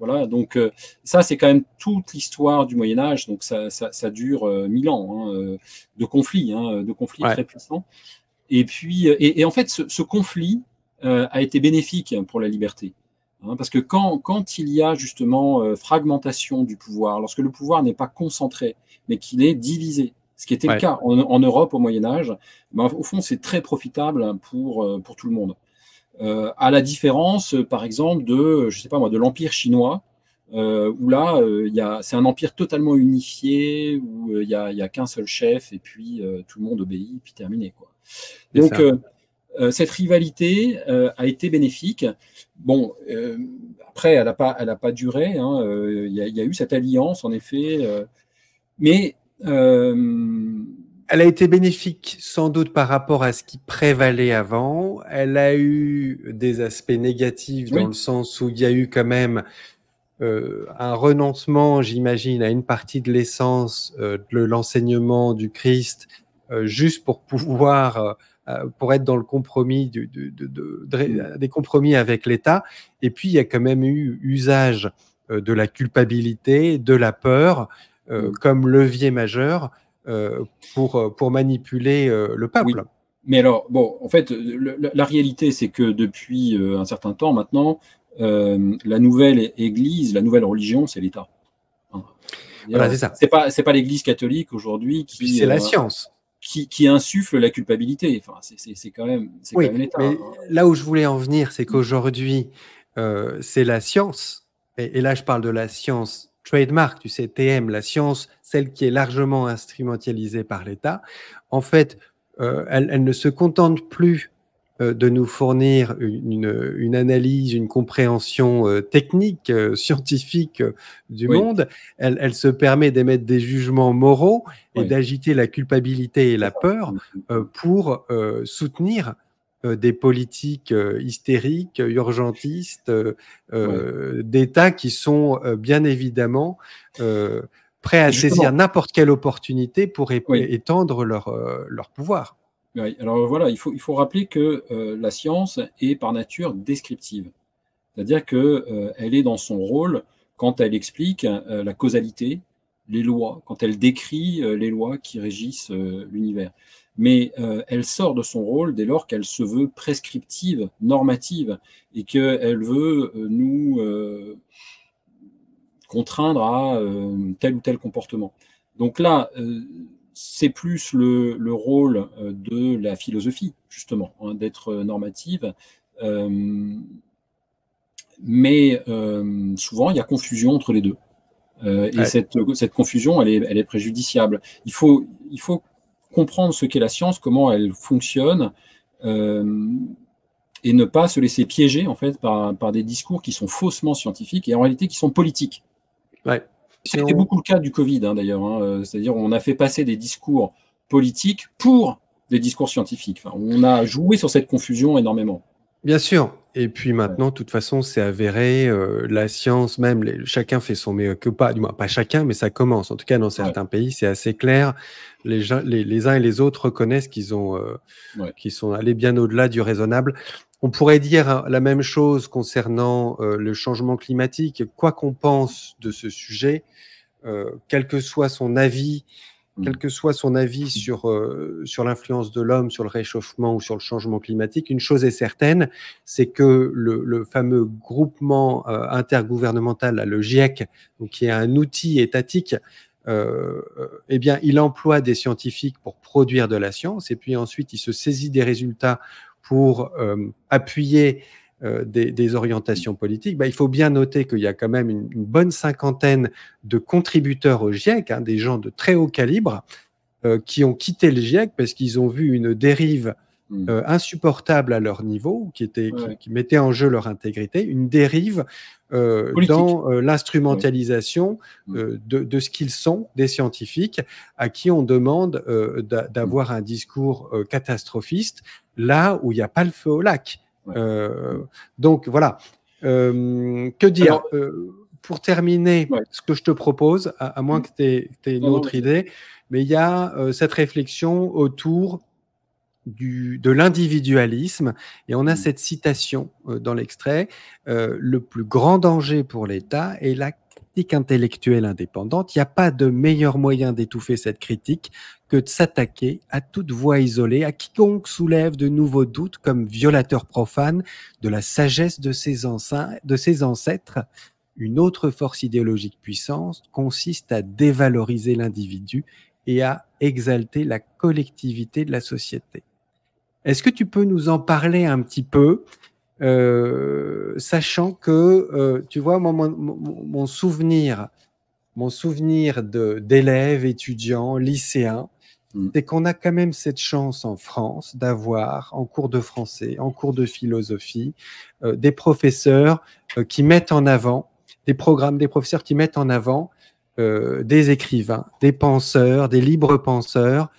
voilà. Donc ça, c'est quand même toute l'histoire du Moyen Âge. Donc ça, dure mille ans de conflits, de conflits très puissants. Et puis, et, en fait, ce conflit a été bénéfique pour la liberté. Hein, parce que quand, quand, il y a justement euh, fragmentation du pouvoir, lorsque le pouvoir n'est pas concentré, mais qu'il est divisé, ce qui était le cas en, Europe au Moyen Âge, ben, au fond, c'est très profitable pour, euh, pour tout le monde. Euh, à la différence, par exemple, de, je sais pas moi, de l'Empire chinois, où là, c'est un empire totalement unifié, où il n'y a, a qu'un seul chef, et puis tout le monde obéit, puis terminé. Quoi. Donc, euh, cette rivalité euh, a été bénéfique. Bon, euh, après, elle n'a pas, pas duré. Il hein. y, a eu cette alliance, en effet. mais elle a été bénéfique sans doute par rapport à ce qui prévalait avant. Elle a eu des aspects négatifs dans le sens où il y a eu quand même un renoncement, j'imagine, à une partie de l'essence de l'enseignement du Christ juste pour pouvoir euh, pour être dans le compromis de, mm. euh, des compromis avec l'État. Et puis, il y a quand même eu usage euh, de la culpabilité, de la peur mm. comme levier majeur pour, pour manipuler le peuple. Mais alors, bon, en fait, la, réalité, c'est que depuis un certain temps maintenant, la nouvelle Église, la nouvelle religion, c'est l'État. Hein. Voilà, c'est ça. C'est pas, pas l'Église catholique aujourd'hui qui. C'est la science qui, insuffle la culpabilité. Enfin, c'est quand même, oui, hein. Là où je voulais en venir, c'est qu'aujourd'hui, euh, c'est la science, et, là je parle de la science trademark, tu sais, TM, la science, celle qui est largement instrumentalisée par l'État. En fait, euh, elle ne se contente plus euh, de nous fournir une, analyse, une compréhension euh, technique, euh, scientifique du monde. Elle, se permet d'émettre des jugements moraux et d'agiter la culpabilité et la peur mm, mm. pour soutenir des politiques hystériques, urgentistes, d'États qui sont bien évidemment prêts à saisir n'importe quelle opportunité pour étendre leur pouvoir alors voilà, il faut, il faut rappeler que euh, la science est par nature descriptive. C'est-à-dire qu'elle euh, elle est dans son rôle quand elle explique euh, la causalité, les lois, quand elle décrit les lois qui régissent l'univers. Mais elle sort de son rôle dès lors qu'elle se veut prescriptive, normative, et qu'elle veut nous contraindre à tel ou tel comportement. Donc là, c'est plus le, rôle euh, de la philosophie, justement, hein, d'être euh, normative. Euh, mais souvent, il y a confusion entre les deux. et cette, confusion, elle est, préjudiciable. Il faut, comprendre ce qu'est la science, comment elle fonctionne, et ne pas se laisser piéger en fait par, des discours qui sont faussement scientifiques et en réalité qui sont politiques. C'était beaucoup le cas du Covid, hein, d'ailleurs. Hein. Euh, c'est-à-dire, on a fait passer des discours politiques pour des discours scientifiques. on a joué sur cette confusion énormément. Bien sûr. Et puis maintenant, de toute façon, c'est avéré. Euh, la science, même, chacun fait son mieux. que pas, du moins pas chacun, mais ça commence. En tout cas, dans certains pays, c'est assez clair. Les, les, uns et les autres reconnaissent qu'ils euh, qu'ils sont allés bien au-delà du raisonnable. On pourrait dire hein, la même chose concernant euh, le changement climatique. Quoi qu'on pense de ce sujet, euh, quel que soit son avis, hmm. quel que soit son avis sur, euh, sur l'influence de l'homme, sur le réchauffement ou sur le changement climatique, une chose est certaine, c'est que le, fameux groupement intergouvernemental, le GIEC, qui est un outil étatique, eh bien, il emploie des scientifiques pour produire de la science, et puis ensuite, il se saisit des résultats pour euh, appuyer euh, des, orientations politiques, bah, il faut bien noter qu'il y a quand même une, bonne cinquantaine de contributeurs au GIEC, hein, des gens de très haut calibre, euh, qui ont quitté le GIEC parce qu'ils ont vu une dérive mmh. insupportable à leur niveau, qui, était, mettait en jeu leur intégrité, une dérive dans l'instrumentalisation mmh. de, ce qu'ils sont, des scientifiques, à qui on demande d'avoir un discours catastrophiste, là où il n'y a pas le feu au lac. Euh, donc voilà. Euh, que dire euh, Pour terminer, ce que je te propose, à, moins que tu aies, une autre idée, mais il y a cette réflexion autour de l'individualisme. Et on a mmh. cette citation dans l'extrait, le plus grand danger pour l'État est la critique intellectuelle indépendante, il n'y a pas de meilleur moyen d'étouffer cette critique que de s'attaquer à toute voix isolée, à quiconque soulève de nouveaux doutes comme violateur profane de la sagesse de de ses ancêtres. Une autre force idéologique puissante consiste à dévaloriser l'individu et à exalter la collectivité de la société. Est-ce que tu peux nous en parler un petit peu euh, sachant que, euh, tu vois, mon, souvenir, mon souvenir d'élèves, étudiants, lycéens, mm. c'est qu'on a quand même cette chance en France d'avoir, en cours de français, en cours de philosophie, euh, des professeurs qui mettent en avant, des programmes, des professeurs qui mettent en avant des écrivains, des penseurs, des libres penseurs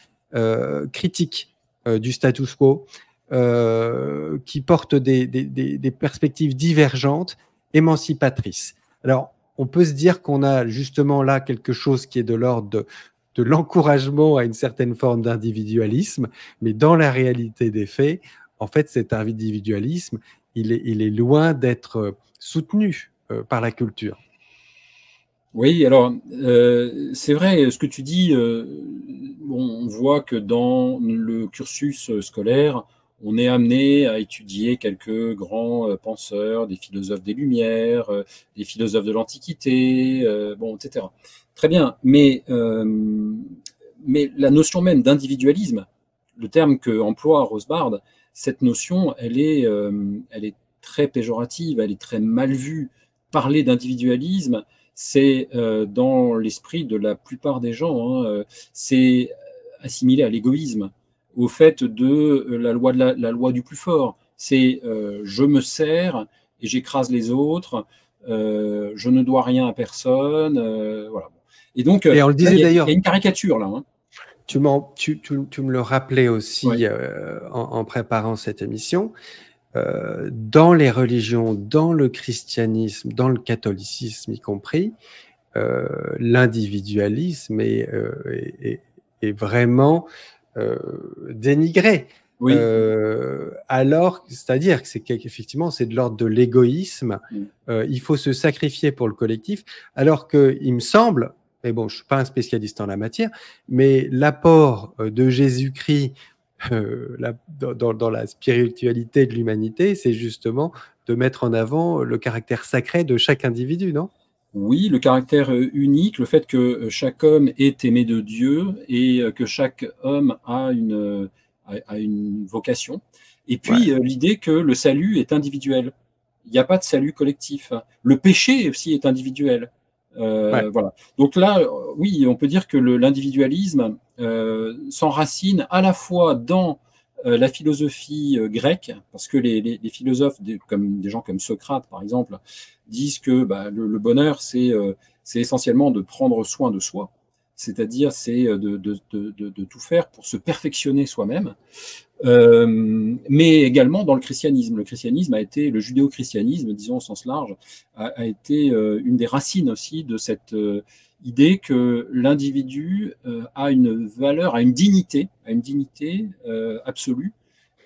critiques du status quo, euh, qui portent des, perspectives divergentes, émancipatrices. Alors, on peut se dire qu'on a justement là quelque chose qui est de l'ordre de, l'encouragement à une certaine forme d'individualisme, mais dans la réalité des faits, en fait, cet individualisme, il est, loin d'être euh, soutenu euh, par la culture. Oui, alors c'est vrai, ce que tu dis, on voit que dans le cursus scolaire, on est amené à étudier quelques grands euh, penseurs, des philosophes des Lumières, euh, des philosophes de l'Antiquité, euh, bon, etc. Très bien, mais, mais la notion même d'individualisme, le terme que emploie Rosbard, cette notion, elle est, elle est très péjorative, elle est très mal vue. Parler d'individualisme, c'est dans l'esprit de la plupart des gens, hein, c'est assimilé à l'égoïsme au fait de euh, la loi, de la, loi du plus fort. C'est euh, je me sers et j'écrase les autres, euh, je ne dois rien à personne. Et donc, il y a une caricature là. Hein. Tu, tu, me le rappelais aussi en, préparant cette émission. dans les religions, dans le christianisme, dans le catholicisme y compris, l'individualisme est, vraiment euh, dénigrer, euh, alors, c'est-à-dire que c'est effectivement c'est de l'ordre de l'égoïsme. Mm. Euh, il faut se sacrifier pour le collectif. Alors que, il me semble, mais bon, je suis pas un spécialiste en la matière, mais l'apport de Jésus-Christ dans, la spiritualité de l'humanité, c'est justement de mettre en avant le caractère sacré de chaque individu, non oui, le caractère euh, unique, le fait que euh, chaque homme est aimé de Dieu et euh, que chaque homme a une, a, une vocation. Et puis l'idée que le salut est individuel. Il n'y a pas de salut collectif. Hein. Le péché aussi est individuel. Voilà. Donc là, oui, on peut dire que l'individualisme s'enracine à la fois dans euh, la philosophie euh, grecque, parce que les, philosophes, des, comme des gens comme Socrate par exemple, disent que bah, le, bonheur, euh, c'est essentiellement de prendre soin de soi, c'est-à-dire c'est de, tout faire pour se perfectionner soi-même, mais également dans le christianisme. Le christianisme a été, le judéo-christianisme, disons au sens large, a été une des racines aussi de cette, idée que l'individu euh, a une valeur, a une dignité, a une dignité euh, absolue,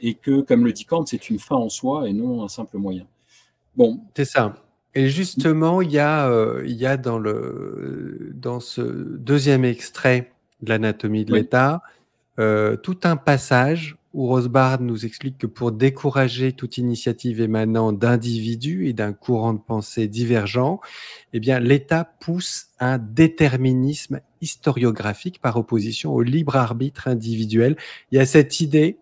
et que, comme le dit Kant, c'est une fin en soi et non un simple moyen. Bon, c'est ça. Et justement, il y a, euh, il y a dans, le, dans ce deuxième extrait de l'anatomie de l'État tout un passage où Rosbard nous explique que pour décourager toute initiative émanant d'individus et d'un courant de pensée divergent, eh bien, l'État pousse un déterminisme historiographique par opposition au libre arbitre individuel. Il y a cette idée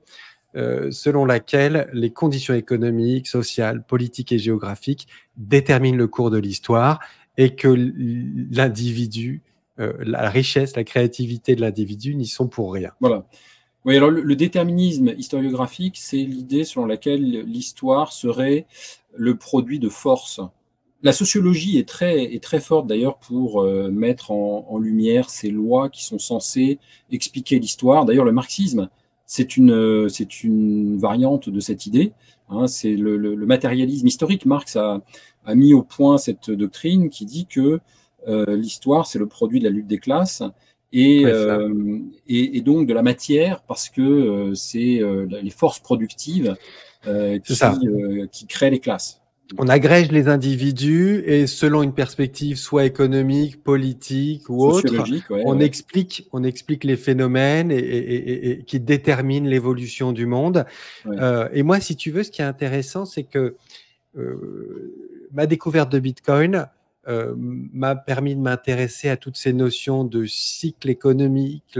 euh, selon laquelle les conditions économiques, sociales, politiques et géographiques déterminent le cours de l'histoire et que l'individu, euh, la richesse, la créativité de l'individu n'y sont pour rien. Voilà. Oui, alors le, déterminisme historiographique, c'est l'idée selon laquelle l'histoire serait le produit de force. La sociologie est très, est très forte d'ailleurs pour euh, mettre en, lumière ces lois qui sont censées expliquer l'histoire. D'ailleurs, le marxisme, c'est une, c'est une variante de cette idée. Hein. c'est le, le, matérialisme historique. Marx a, a, mis au point cette doctrine qui dit que euh, l'histoire, c'est le produit de la lutte des classes et, euh, et, donc de la matière parce que euh, c'est euh, les forces productives euh, qui, qui, créent les classes. On agrège les individus et selon une perspective soit économique, politique ou autre, on, Explique, on explique les phénomènes et, et qui déterminent l'évolution du monde. et moi, si tu veux, ce qui est intéressant, c'est que ma découverte de Bitcoin, euh, m'a permis de m'intéresser à toutes ces notions de cycle économique,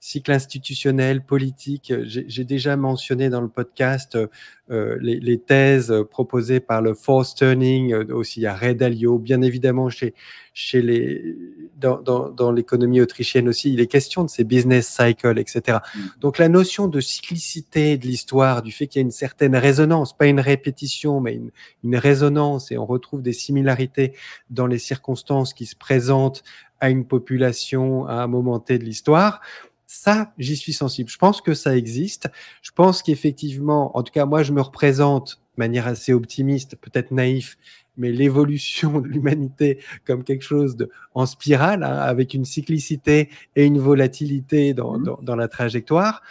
cycle institutionnel, politique. J'ai déjà mentionné dans le podcast euh, euh, les, thèses euh, proposées par le force turning, euh, aussi à redalio bien évidemment chez, chez les, dans, dans, l'économie autrichienne aussi, il est question de ces business cycles, etc. Mm. Donc la notion de cyclicité de l'histoire, du fait qu'il y a une certaine résonance, pas une répétition, mais une, une résonance, et on retrouve des similarités dans les circonstances qui se présentent à une population à un moment T de l'histoire, ça, j'y suis sensible. Je pense que ça existe. Je pense qu'effectivement, en tout cas, moi, je me représente de manière assez optimiste, peut-être naïf, mais l'évolution de l'humanité comme quelque chose de, en spirale, hein, avec une cyclicité et une volatilité dans, mmh. la trajectoire.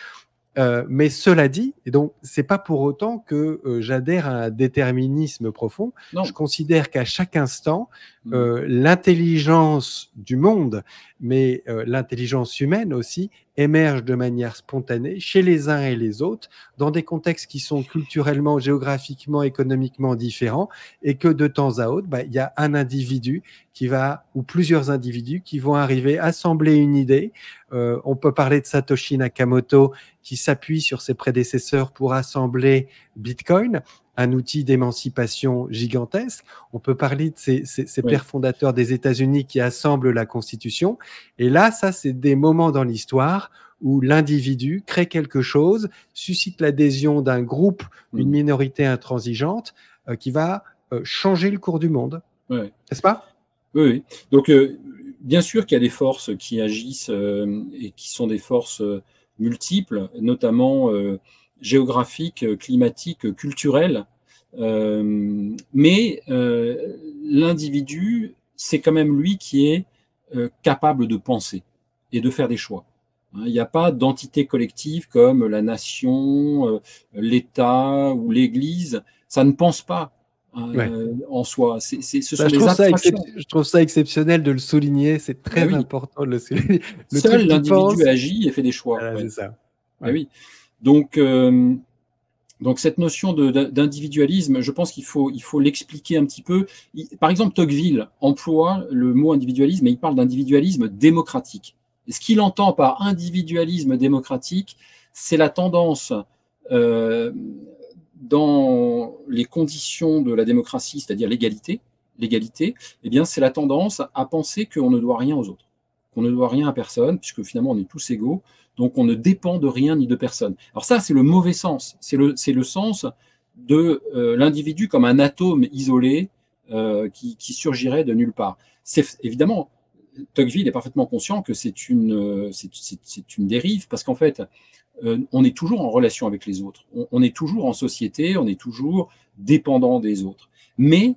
Euh, mais cela dit, et donc c'est pas pour autant que euh, j'adhère à un déterminisme profond. Je considère qu'à chaque instant, Mmh. Euh, l'intelligence du monde, mais euh, l'intelligence humaine aussi, émerge de manière spontanée chez les uns et les autres, dans des contextes qui sont culturellement, géographiquement, économiquement différents, et que de temps à autre, bah, il y a un individu qui va, ou plusieurs individus qui vont arriver à assembler une idée. Euh, on peut parler de Satoshi Nakamoto qui s'appuie sur ses prédécesseurs pour assembler Bitcoin un outil d'émancipation gigantesque. On peut parler de ces, pères fondateurs des États-Unis qui assemblent la Constitution. Et là, ça, c'est des moments dans l'histoire où l'individu crée quelque chose, suscite l'adhésion d'un groupe, d'une mm. minorité intransigeante, euh, qui va euh, changer le cours du monde. N'est-ce pas oui, Donc, euh, bien sûr qu'il y a des forces qui agissent et qui sont des forces multiples, notamment géographique, climatique, culturel, Euh, mais euh, l'individu, c'est quand même lui qui est euh, capable de penser et de faire des choix. Hein, il n'y a pas d'entité collective comme la nation, euh, l'État ou l'Église. Ça ne pense pas. Hein, euh, en soi, c'est, ce bah, sont je, trouve ça je trouve ça exceptionnel de le souligner, c'est très ah important de le souligner. Seul l'individu agit et fait des choix. c'est ça. Ah oui. Euh, donc, cette notion d'individualisme, je pense qu'il faut l'expliquer un petit peu. par exemple, Tocqueville emploie le mot individualisme et il parle d'individualisme démocratique. ce qu'il entend par individualisme démocratique, c'est la tendance euh, dans les conditions de la démocratie, c'est-à-dire l'égalité, l'égalité, eh bien c'est la tendance à penser qu'on ne doit rien aux autres, qu'on ne doit rien à personne, puisque finalement on est tous égaux, donc on ne dépend de rien ni de personne. Alors ça, c'est le mauvais sens. C'est le, le sens de euh, l'individu comme un atome isolé euh, qui, surgirait de nulle part. C'est évidemment Tocqueville est parfaitement conscient que c'est une, euh, une dérive parce qu'en fait, on est toujours en relation avec les autres. on, est toujours en société. On est toujours dépendant des autres. Mais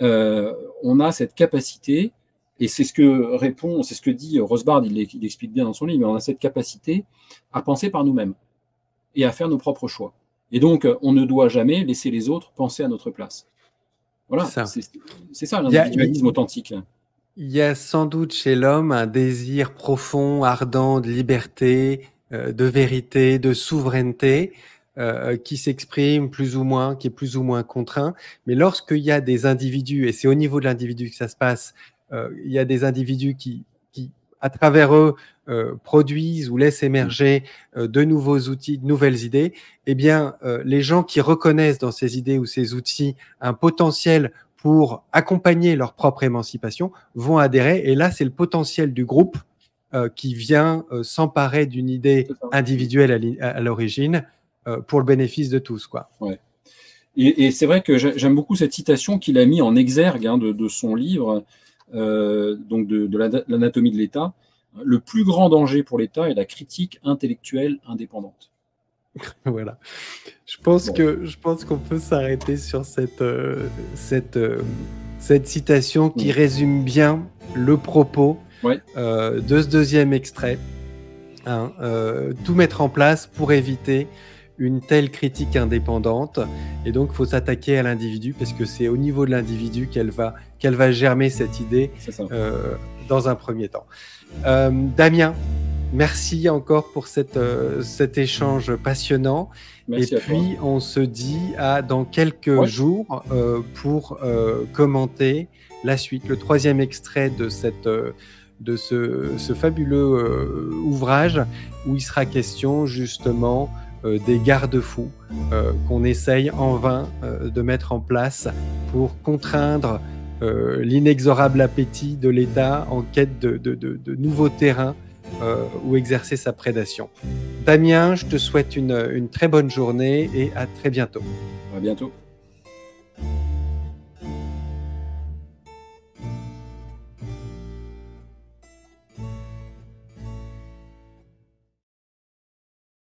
on a cette capacité et c'est ce que répond, c'est ce que dit Rosbard, il l'explique bien dans son livre, mais on a cette capacité à penser par nous-mêmes et à faire nos propres choix. Et donc, on ne doit jamais laisser les autres penser à notre place. Voilà, c'est ça, l'individualisme authentique. Il y a sans doute chez l'homme un désir profond, ardent de liberté, euh, de vérité, de souveraineté. Euh, qui s'exprime plus ou moins, qui est plus ou moins contraint. Mais lorsqu'il y a des individus, et c'est au niveau de l'individu que ça se passe, euh, il y a des individus qui, à travers eux, euh, produisent ou laissent émerger euh, de nouveaux outils, de nouvelles idées, eh bien, les gens qui reconnaissent dans ces idées ou ces outils un potentiel pour accompagner leur propre émancipation vont adhérer. Et là, c'est le potentiel du groupe qui vient s'emparer d'une idée individuelle à l'origine pour le bénéfice de tous. Quoi. Ouais. Et, c'est vrai que j'aime beaucoup cette citation qu'il a mis en exergue hein, de, son livre. Euh, donc de, l'anatomie de l'État, hein, le plus grand danger pour l'État est la critique intellectuelle indépendante. voilà. Je pense que je pense qu'on peut s'arrêter sur cette euh, cette euh, cette citation qui résume bien le propos de ce deuxième extrait. Hein, tout mettre en place pour éviter une telle critique indépendante. Et donc, faut s'attaquer à l'individu parce que c'est au niveau de l'individu qu'elle va, qu'elle va germer cette idée euh, dans un premier temps. Euh, Damien, merci encore pour euh, cet échange passionnant. Et puis, on se dit à dans quelques jours pour commenter la suite, le troisième extrait de cette de ce, fabuleux ouvrage où il sera question justement euh, des garde-fous euh, qu'on essaye en vain euh, de mettre en place pour contraindre l'inexorable appétit de l'État en quête de, nouveaux terrains où exercer sa prédation. Damien, je te souhaite une, une très bonne journée et à très bientôt. À bientôt.